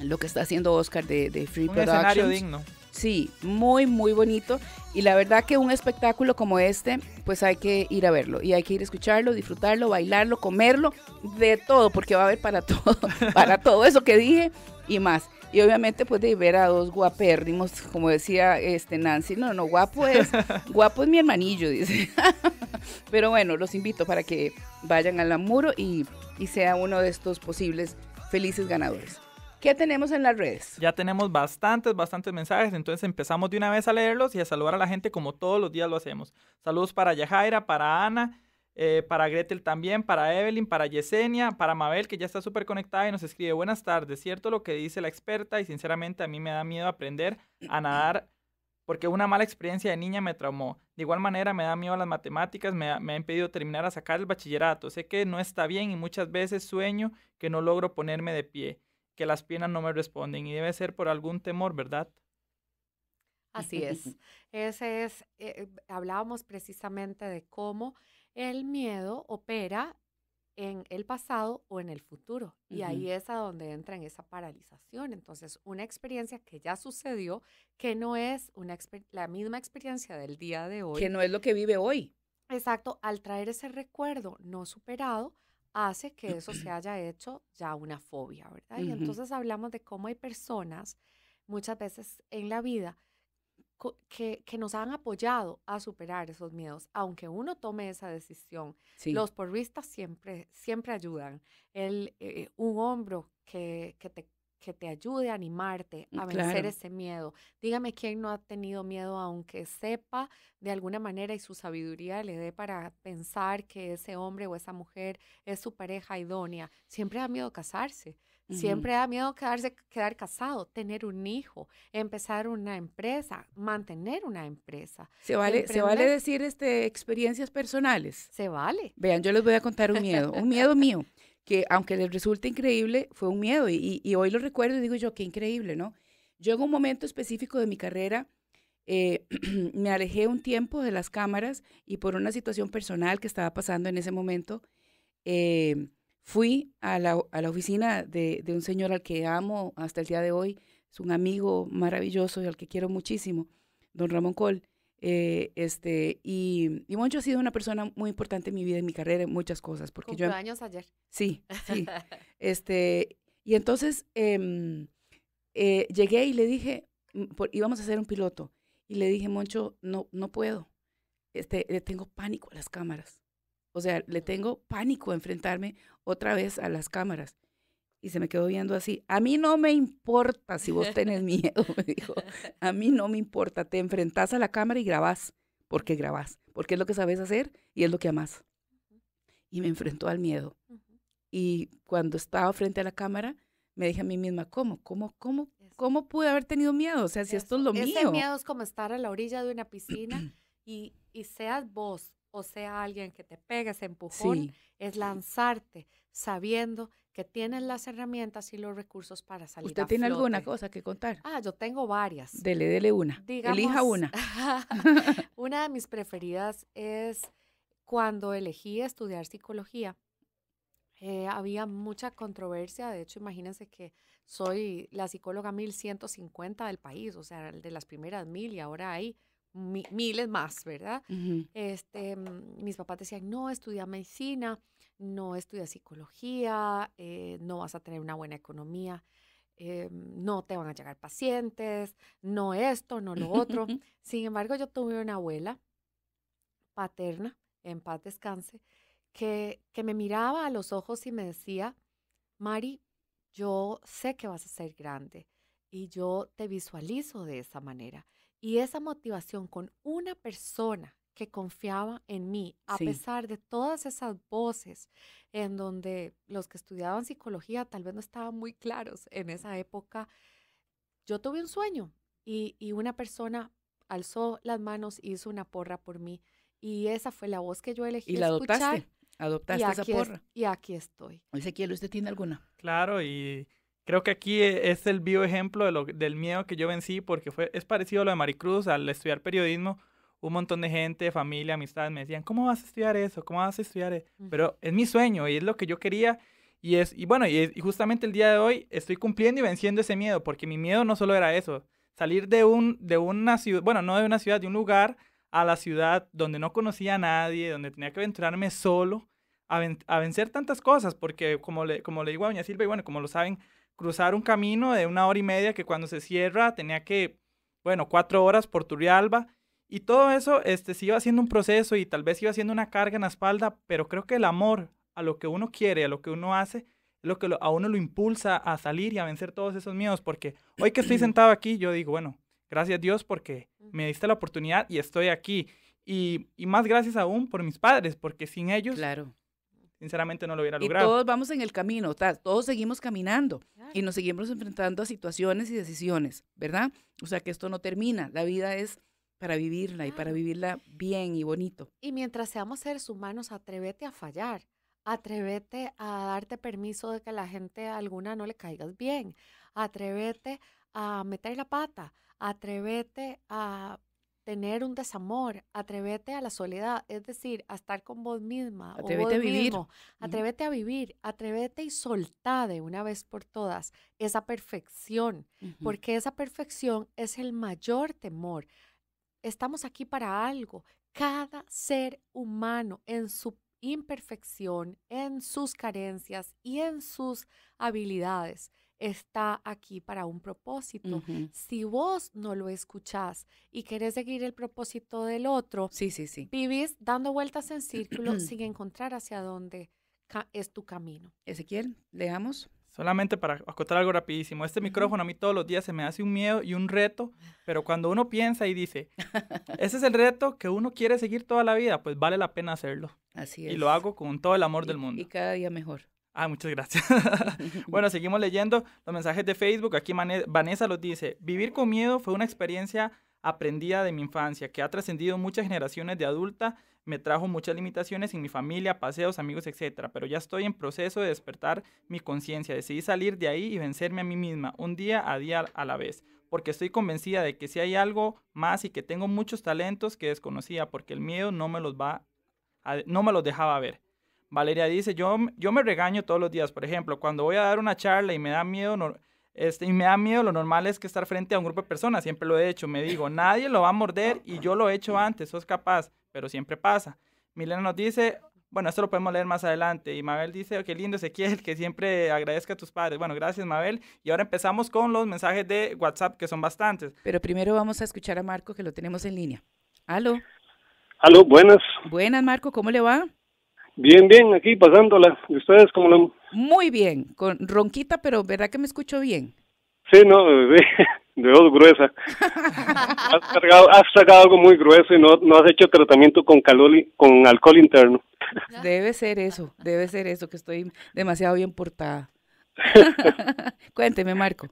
lo que está haciendo Oscar de, de Free un Escenario digno. Sí, muy, muy bonito. Y la verdad que un espectáculo como este, pues hay que ir a verlo y hay que ir a escucharlo, disfrutarlo, bailarlo, comerlo, de todo, porque va a haber para todo, para todo eso que dije y más. Y obviamente pues de ver a dos guapérrimos, como decía este Nancy, no, no, guapo es, guapo es mi hermanillo, dice. Pero bueno, los invito para que vayan al la y, y sea uno de estos posibles felices ganadores. ¿Qué tenemos en las redes? Ya tenemos bastantes, bastantes mensajes, entonces empezamos de una vez a leerlos y a saludar a la gente como todos los días lo hacemos. Saludos para Yajaira, para Ana, eh, para Gretel también, para Evelyn, para Yesenia, para Mabel, que ya está súper conectada y nos escribe, buenas tardes, cierto lo que dice la experta y sinceramente a mí me da miedo aprender a nadar porque una mala experiencia de niña me traumó. De igual manera me da miedo las matemáticas, me, me ha impedido terminar a sacar el bachillerato. Sé que no está bien y muchas veces sueño que no logro ponerme de pie que las piernas no me responden y debe ser por algún temor, ¿verdad? Así es. Ese es, eh, eh, hablábamos precisamente de cómo el miedo opera en el pasado o en el futuro. Y ahí es a donde entra en esa paralización. Entonces, una experiencia que ya sucedió, que no es una la misma experiencia del día de hoy. Que no es lo que vive hoy. Exacto, al traer ese recuerdo no superado, hace que eso se haya hecho ya una fobia, ¿verdad? Y entonces hablamos de cómo hay personas muchas veces en la vida que, nos han apoyado a superar esos miedos, aunque uno tome esa decisión. Los porristas siempre, siempre ayudan. El, eh, un hombro que, que, te que te ayude a animarte mm, a vencer ese miedo. Dígame quién no ha tenido miedo, aunque sepa de alguna manera y su sabiduría le dé para pensar que ese hombre o esa mujer es su pareja idónea. Siempre da miedo casarse, siempre da miedo quedarse, quedar casado, tener un hijo, empezar una empresa, mantener una empresa. ¿Se vale, ¿se vale decir este, experiencias personales? Se vale. Vean, yo les voy a contar un miedo, un miedo mío que aunque les resulte increíble, fue un miedo. Y, hoy lo recuerdo y digo yo, qué increíble, ¿no? Yo en un momento específico de mi carrera eh, me alejé un tiempo de las cámaras y por una situación personal que estaba pasando en ese momento, eh, fui a la, oficina de, de, un señor al que amo hasta el día de hoy, es un amigo maravilloso y al que quiero muchísimo, don Ramón Col. Eh, este, y, y Moncho ha sido una persona muy importante en mi vida, en mi carrera, en muchas cosas. Porque yo, em años ayer. Sí, este, y entonces em, eh, llegué y le dije, mm, íbamos a hacer un piloto, y le dije, Moncho, no, no puedo. Este, le tengo pánico a las cámaras. O sea, le tengo pánico a enfrentarme otra vez a las cámaras. Y se me quedó viendo así, a mí no me importa si vos tenés miedo, me dijo, a mí no me importa, te enfrentás a la cámara y grabás, porque grabás, porque es lo que sabes hacer y es lo que amás. Y me enfrentó al miedo. Y cuando estaba frente a la cámara, me dije a mí misma, ¿cómo? ¿Cómo? ¿Cómo? ¿Cómo pude haber tenido miedo? O sea, si esto es lo mío. miedo es como estar a la orilla de una piscina y, y seas vos sea alguien que te pegue ese empujón, es lanzarte sabiendo que tienes las herramientas y los recursos para salir ¿Usted tiene alguna cosa que contar? Ah, yo tengo varias. Dele, dele una. Elija una. una de mis preferidas es cuando elegí estudiar psicología. Eh, había mucha controversia, de hecho imagínense que soy la psicóloga 1150 del país, o sea, de las primeras mil y ahora hay miles más, ¿verdad? este, mm, mis papás decían, no, estudia medicina, no estudia psicología, eh, no vas a tener una buena economía, eh, no te van a llegar pacientes, no esto, no lo otro. Sin embargo, yo tuve una abuela paterna, en paz descanse, que, que me miraba a los ojos y me decía, Mari, yo sé que vas a ser grande y yo te visualizo de esa manera. Y esa motivación con una persona que confiaba en mí, a pesar de todas esas voces en donde los que estudiaban psicología tal vez no estaban muy claros en esa época, yo tuve un sueño y, una persona alzó las manos y hizo una porra por mí. Y esa fue la voz que yo elegí. Y la adoptaste, adoptaste esa porra. y aquí estoy. Ezequiel, ¿usted tiene alguna? Claro, y Creo que aquí e, es el vivo ejemplo del miedo que yo vencí, porque fue, es parecido a lo de Maricruz, al estudiar periodismo, un montón de gente, familia, amistades me decían, ¿cómo vas a estudiar eso? ¿Cómo vas a estudiar eso? Pero es mi sueño y es lo que yo quería. Y, es, y bueno, y, justamente el día de hoy estoy cumpliendo y venciendo ese miedo, porque mi miedo no solo era eso, salir de, un, de una ciudad, bueno, no de una ciudad, de un lugar a la ciudad donde no conocía a nadie, donde tenía que aventurarme solo a, vencer tantas cosas, porque como le, como le digo a Doña Silva y bueno, como lo saben, cruzar un camino de una hora y media que cuando se cierra tenía que, bueno, cuatro horas por Turrialba. Y todo eso este, se iba haciendo un proceso y tal vez iba haciendo una carga en la espalda, pero creo que el amor a lo que uno quiere, a lo que uno hace, es lo que a uno lo impulsa a salir y a vencer todos esos miedos. Porque hoy que estoy sentado aquí, yo digo, bueno, gracias Dios porque me diste la oportunidad y estoy aquí. Y, y más gracias aún por mis padres, porque sin ellos claro sinceramente no lo hubiera logrado. Y todos vamos en el camino, todos seguimos caminando y nos seguimos enfrentando a situaciones y decisiones, ¿verdad? O sea que esto no termina, la vida es para vivirla y para vivirla bien y bonito. Y mientras seamos seres humanos, atrévete a fallar, atrévete a darte permiso de que la gente alguna no le caigas bien, atrévete a meter la pata, atrévete a tener un desamor, atrévete a la soledad, es decir, a estar con vos misma. o vos a vivir. Mismo. Atrévete a vivir, atrévete y soltade de una vez por todas esa perfección, porque esa perfección es el mayor temor. Estamos aquí para algo. Cada ser humano en su imperfección, en sus carencias y en sus habilidades está aquí para un propósito. Si vos no lo escuchás y querés seguir el propósito del otro, sí, sí, sí. vivís dando vueltas en círculo sin encontrar hacia dónde es tu camino. Ezequiel, leamos. Solamente para acotar algo rapidísimo, este micrófono a mí todos los días se me hace un miedo y un reto, pero cuando uno piensa y dice, ese es el reto que uno quiere seguir toda la vida, pues vale la pena hacerlo. Así es. Y lo hago con todo el amor del mundo. Y cada día mejor. Ah, muchas gracias. bueno, seguimos leyendo los mensajes de Facebook. Aquí Vanessa los dice, vivir con miedo fue una experiencia aprendida de mi infancia, que ha trascendido muchas generaciones de adulta, me trajo muchas limitaciones en mi familia, paseos, amigos, etc. Pero ya estoy en proceso de despertar mi conciencia, decidí salir de ahí y vencerme a mí misma, un día a día a la vez, porque estoy convencida de que si hay algo más y que tengo muchos talentos que desconocía, porque el miedo no me los va, no me los dejaba ver. Valeria dice, yo, yo me regaño todos los días. Por ejemplo, cuando voy a dar una charla y me da miedo, este, y me da miedo, lo normal es que estar frente a un grupo de personas, siempre lo he hecho. Me digo, nadie lo va a morder y yo lo he hecho antes, sos capaz, pero siempre pasa. Milena nos dice, bueno, esto lo podemos leer más adelante. Y Mabel dice, oh, qué lindo Ezequiel, que siempre agradezca a tus padres. Bueno, gracias Mabel. Y ahora empezamos con los mensajes de WhatsApp, que son bastantes. Pero primero vamos a escuchar a Marco, que lo tenemos en línea. Aló. Aló, buenas. Buenas, Marco, ¿cómo le va? Bien, bien, aquí pasándola. ¿Y ustedes cómo lo...? Muy bien, con ronquita, pero ¿verdad que me escucho bien? Sí, no, de, de voz gruesa. has, cargado, has sacado algo muy grueso y no, no has hecho tratamiento con, calor, con alcohol interno. debe ser eso, debe ser eso, que estoy demasiado bien portada. Cuénteme, Marco.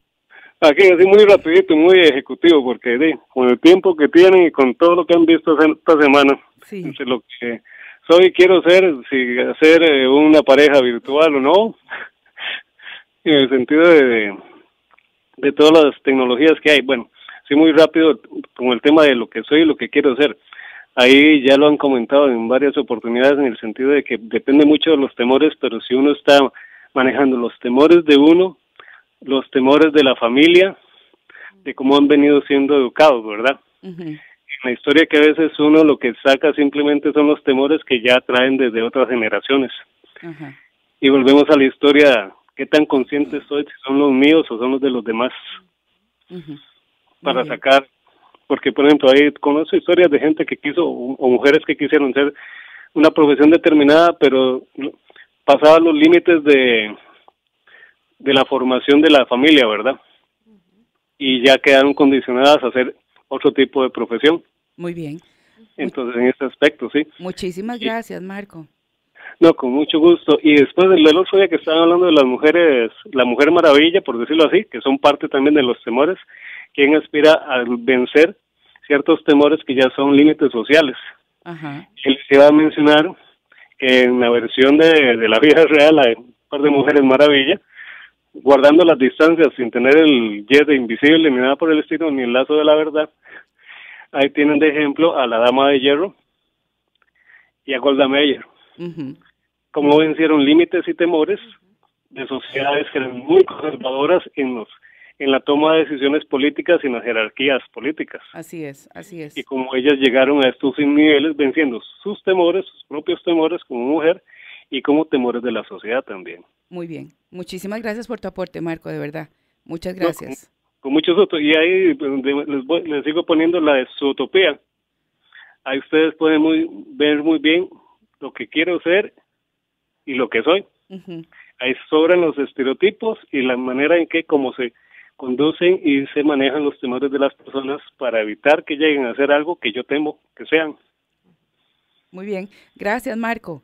Aquí, así muy rapidito, y muy ejecutivo, porque con el tiempo que tienen y con todo lo que han visto esta semana, sí. lo que soy quiero ser si hacer eh, una pareja virtual o no en el sentido de, de todas las tecnologías que hay bueno sí muy rápido con el tema de lo que soy y lo que quiero ser ahí ya lo han comentado en varias oportunidades en el sentido de que depende mucho de los temores pero si uno está manejando los temores de uno los temores de la familia de cómo han venido siendo educados verdad en la historia que a veces uno lo que saca simplemente son los temores que ya traen desde otras generaciones. Y volvemos a la historia, ¿qué tan consciente soy si son los míos o son los de los demás? Para sacar, porque por ejemplo, ahí conozco historias de gente que quiso, o mujeres que quisieron ser una profesión determinada, pero pasaban los límites de, de la formación de la familia, ¿verdad? y ya quedaron condicionadas a ser otro tipo de profesión. Muy bien. Entonces, en este aspecto, sí. Muchísimas gracias, Marco. No, con mucho gusto. Y después del, lo otro que estaban hablando de las mujeres, la mujer maravilla, por decirlo así, que son parte también de los temores, quien aspira a vencer ciertos temores que ya son límites sociales. Ajá. Él se iba a mencionar en la versión de, de la vida real, la un par de mujeres maravilla, guardando las distancias, sin tener el jet de invisible ni nada por el estilo, ni el lazo de la verdad. Ahí tienen de ejemplo a la Dama de Hierro y a Golda meyer Como Cómo vencieron límites y temores de sociedades que eran muy conservadoras en los en la toma de decisiones políticas y en las jerarquías políticas. Así es, así es. Y como ellas llegaron a estos niveles venciendo sus temores, sus propios temores como mujer y como temores de la sociedad también. Muy bien. Muchísimas gracias por tu aporte, Marco, de verdad. Muchas gracias. con, mucho gusto. Y ahí pues, les, sigo poniendo la de su utopía. Ahí ustedes pueden ver muy bien lo que quiero ser y lo que soy. Ahí sobran los estereotipos y la manera en que como se conducen y se manejan los temores de las personas para evitar que lleguen a hacer algo que yo temo que sean. Muy bien. Gracias, Marco.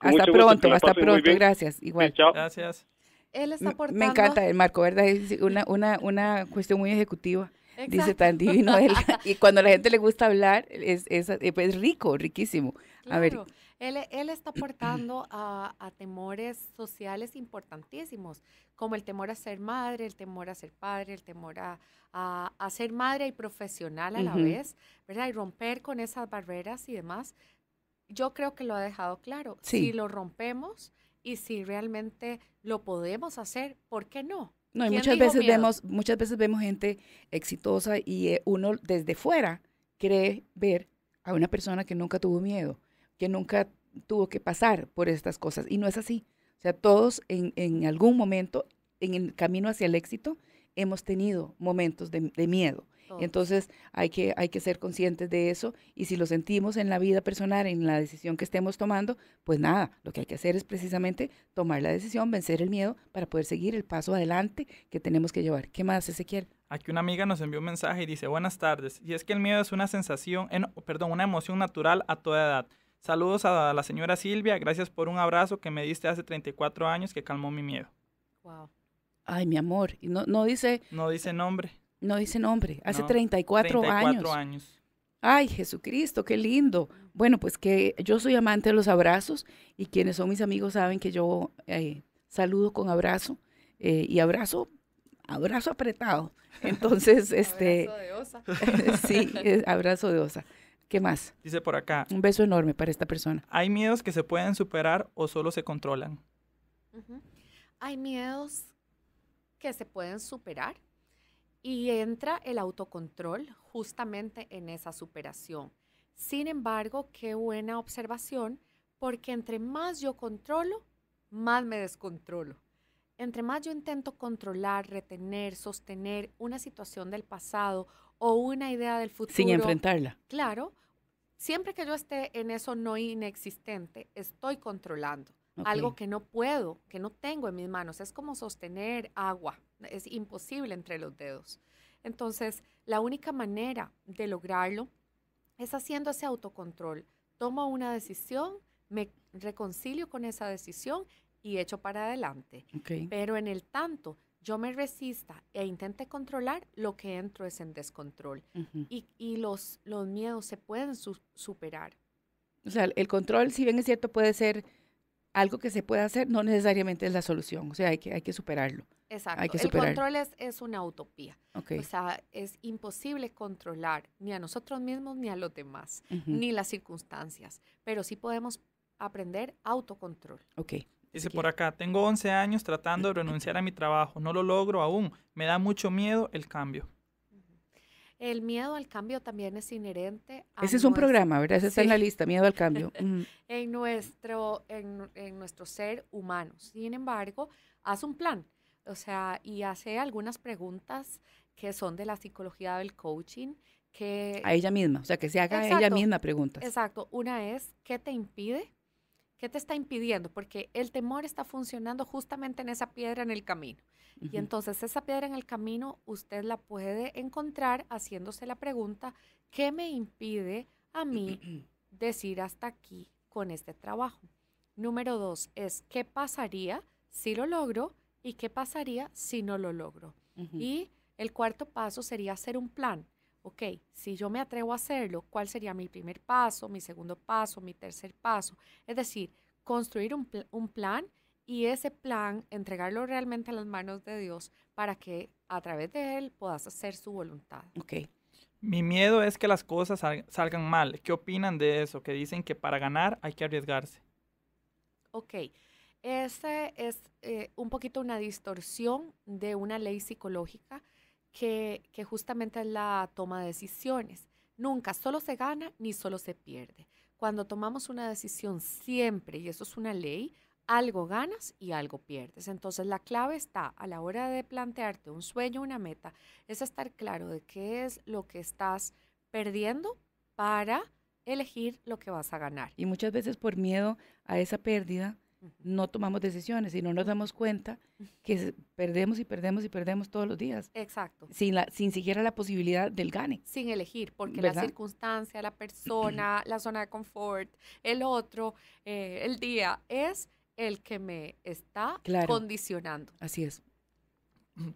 Hasta pronto, hasta pronto. Gracias. Igual. Gracias. Él está aportando... Me encanta el marco, ¿verdad? Es una, una, una cuestión muy ejecutiva. Dice tan divino él. y cuando a la gente le gusta hablar, es, es, eh, pues, rico, riquísimo. Claro. A ver. Él, él, está aportando a, temores sociales importantísimos, como el temor a ser madre, el temor a ser padre, el temor a, a, ser madre y profesional a la vez, ¿verdad? Y romper con esas barreras y demás yo creo que lo ha dejado claro. Si lo rompemos y si realmente lo podemos hacer, ¿por qué no? No, muchas veces vemos, muchas veces vemos gente exitosa y eh, uno desde fuera cree ver a una persona que nunca tuvo miedo, que nunca tuvo que pasar por estas cosas. Y no es así. O sea, todos en, algún momento, en el camino hacia el éxito, hemos tenido momentos de miedo. Entonces hay que, hay que ser conscientes de eso y si lo sentimos en la vida personal, en la decisión que estemos tomando, pues nada, lo que hay que hacer es precisamente tomar la decisión, vencer el miedo para poder seguir el paso adelante que tenemos que llevar. ¿Qué más, Ezequiel? Aquí una amiga nos envió un mensaje y dice, buenas tardes, y es que el miedo es una sensación, perdón, una emoción natural a toda edad. Saludos a la señora Silvia, gracias por un abrazo que me diste hace 34 años que calmó mi miedo. Wow. Ay, mi amor, no, no dice... No dice nombre. No dice nombre, hace 34 34, 34 años. Ay, Jesucristo, qué lindo. Bueno, pues que yo soy amante de los abrazos y quienes son mis amigos saben que yo eh, saludo con abrazo eh, y abrazo, abrazo apretado. Entonces, este... Abrazo de osa. sí, abrazo de osa. ¿Qué más? Dice por acá. Un beso enorme para esta persona. ¿Hay miedos que se pueden superar o solo se controlan? Hay miedos que se pueden superar y entra el autocontrol justamente en esa superación. Sin embargo, qué buena observación, porque entre más yo controlo, más me descontrolo. Entre más yo intento controlar, retener, sostener una situación del pasado o una idea del futuro. Sin enfrentarla. Claro, siempre que yo esté en eso no inexistente, estoy controlando algo que no puedo, que no tengo en mis manos. Es como sostener agua es imposible entre los dedos. Entonces, la única manera de lograrlo es haciendo ese autocontrol. Tomo una decisión, me reconcilio con esa decisión y echo para adelante. Pero en el tanto, yo me resista e intente controlar, lo que entro es en descontrol. Y, los, miedos se pueden superar. O sea, el control, si bien es cierto, puede ser algo que se puede hacer, no necesariamente es la solución. O sea, hay que, hay que superarlo. Exacto. el control es, una utopía. O sea, es imposible controlar ni a nosotros mismos ni a los demás, ni las circunstancias, pero sí podemos aprender autocontrol. Ok. Dice por acá, tengo 11 años tratando de renunciar a mi trabajo, no lo logro aún, me da mucho miedo el cambio. El miedo al cambio también es inherente. A Ese es un programa, ¿verdad? Ese está en la lista, miedo al cambio. en, nuestro, en, en nuestro ser humano. Sin embargo, haz un plan. O sea, y hace algunas preguntas que son de la psicología del coaching. a ella misma, o sea, que se haga ella misma preguntas. Exacto, una es, ¿qué te impide? ¿Qué te está impidiendo? Porque el temor está funcionando justamente en esa piedra en el camino. Y entonces esa piedra en el camino usted la puede encontrar haciéndose la pregunta, ¿qué me impide a mí decir hasta aquí con este trabajo? Número dos es, ¿qué pasaría si lo logro y qué pasaría si no lo logro. Y el cuarto paso sería hacer un plan. Ok, si yo me atrevo a hacerlo, ¿cuál sería mi primer paso, mi segundo paso, mi tercer paso? Es decir, construir un, plan y ese plan entregarlo realmente a las manos de Dios para que a través de él puedas hacer su voluntad. Ok. Mi miedo es que las cosas salgan mal. ¿Qué opinan de eso? Que dicen que para ganar hay que arriesgarse. Ok. Ese es eh, un poquito una distorsión de una ley psicológica que, que justamente es la toma de decisiones. Nunca solo se gana ni solo se pierde. Cuando tomamos una decisión siempre, y eso es una ley, algo ganas y algo pierdes. Entonces la clave está a la hora de plantearte un sueño, una meta, es estar claro de qué es lo que estás perdiendo para elegir lo que vas a ganar. Y muchas veces por miedo a esa pérdida, no tomamos decisiones y no nos damos cuenta que perdemos y perdemos y perdemos todos los días. Exacto. Sin, la, sin siquiera la posibilidad del gane. Sin elegir, porque la circunstancia, la persona, la zona de confort, el otro, eh, el día, es el que me está condicionando. Así es.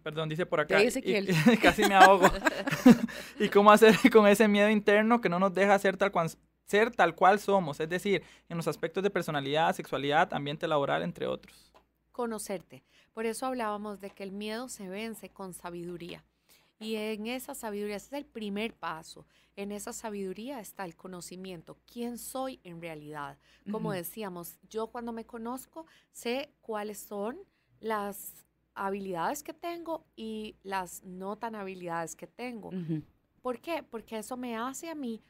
Perdón, dice por acá. casi me ahogo. ¿Y cómo hacer con ese miedo interno que no nos deja hacer tal, cual, ser tal cual somos, es decir, en los aspectos de personalidad, sexualidad, ambiente laboral, entre otros. Conocerte. Por eso hablábamos de que el miedo se vence con sabiduría. Y en esa sabiduría, ese es el primer paso. En esa sabiduría está el conocimiento, quién soy en realidad. Como decíamos, yo cuando me conozco sé cuáles son las habilidades que tengo y las no tan habilidades que tengo. ¿Por qué? Porque eso me hace a mí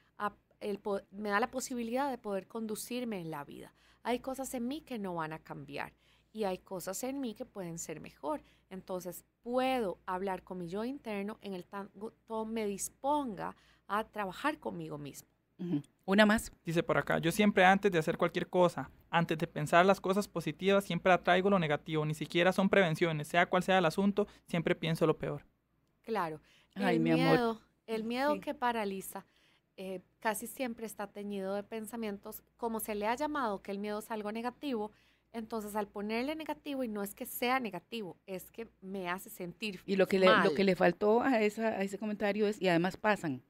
me da la posibilidad de poder conducirme en la vida. Hay cosas en mí que no van a cambiar y hay cosas en mí que pueden ser mejor. Entonces puedo hablar con mi yo interno en el tanto me disponga a trabajar conmigo mismo. Una más. Dice por acá, yo siempre antes de hacer cualquier cosa, antes de pensar las cosas positivas, siempre atraigo lo negativo, ni siquiera son prevenciones, sea cual sea el asunto, siempre pienso lo peor. Claro. El miedo, El miedo que paraliza eh, casi siempre está teñido de pensamientos, como se le ha llamado que el miedo es algo negativo, entonces al ponerle negativo, y no es que sea negativo, es que me hace sentir Y lo que, Le, lo que le faltó a, ese comentario es, y además pasan.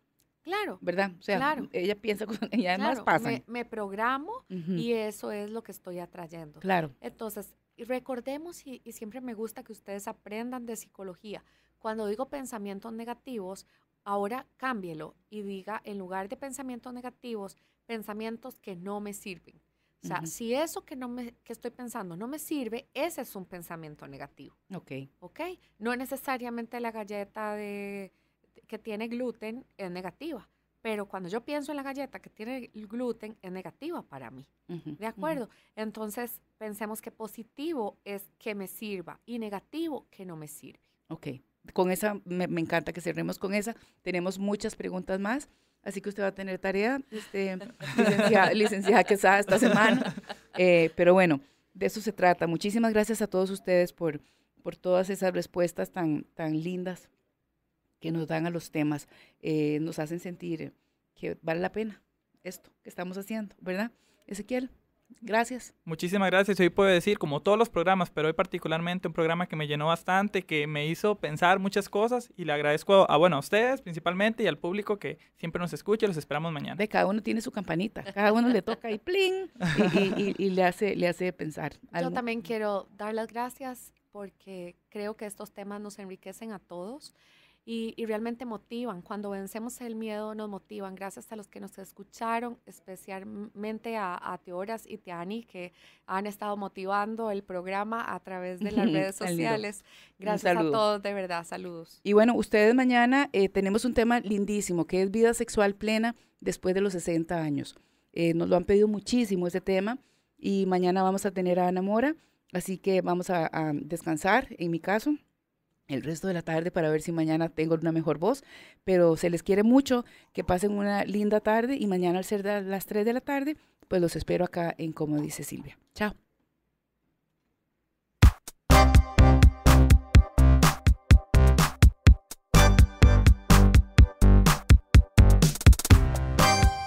Claro. ¿Verdad? O sea, ella piensa y además pasan. Me, programo y eso es lo que estoy atrayendo. Claro. Entonces, recordemos, y siempre me gusta que ustedes aprendan de psicología, cuando digo pensamientos negativos Ahora cámbielo y diga, en lugar de pensamientos negativos, pensamientos que no me sirven. O sea, si eso que, no me, que estoy pensando no me sirve, ese es un pensamiento negativo. Ok. Ok. No necesariamente la galleta que tiene gluten es negativa, pero cuando yo pienso en la galleta que tiene gluten, es negativa para mí. ¿De acuerdo? Entonces, pensemos que positivo es que me sirva y negativo que no me sirve. Ok con esa, me, encanta que cerremos con esa. Tenemos muchas preguntas más, así que usted va a tener tarea, este, licenciada, que esta semana. Eh, pero bueno, de eso se trata. Muchísimas gracias a todos ustedes por, por todas esas respuestas tan, tan lindas que nos dan a los temas. Eh, nos hacen sentir que vale la pena esto que estamos haciendo, ¿verdad? Ezequiel. Gracias. Muchísimas gracias. Hoy puedo decir, como todos los programas, pero hoy particularmente un programa que me llenó bastante, que me hizo pensar muchas cosas y le agradezco a, bueno, a ustedes principalmente y al público que siempre nos escucha. Los esperamos mañana. De cada uno tiene su campanita, cada uno le toca y pling y, le, hace, le hace pensar. Yo también quiero dar las gracias porque creo que estos temas nos enriquecen a todos y, y, realmente motivan. Cuando vencemos el miedo, nos motivan. Gracias a los que nos escucharon, especialmente a, a Teoras y Teani, que han estado motivando el programa a través de las redes sociales. Gracias a todos, de verdad, saludos. Y bueno, ustedes mañana eh, tenemos un tema lindísimo, que es vida sexual plena después de los 60 años. Eh, nos lo han pedido muchísimo ese tema y mañana vamos a tener a Ana Mora, así que vamos a, a descansar, en mi caso, el resto de la tarde para ver si mañana tengo una mejor voz, pero se les quiere mucho, que pasen una linda tarde y mañana al ser las 3 de la tarde, pues los espero acá en Como dice Silvia. Chao.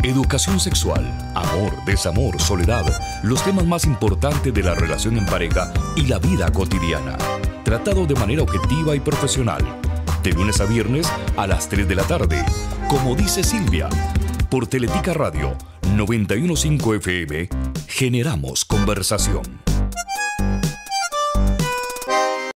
Educación sexual, amor, desamor, soledad, los temas más importantes de la relación en pareja y la vida cotidiana tratado de manera objetiva y profesional. De lunes a viernes a las 3 de la tarde, como dice Silvia, por Teletica Radio 915 FM, generamos conversación.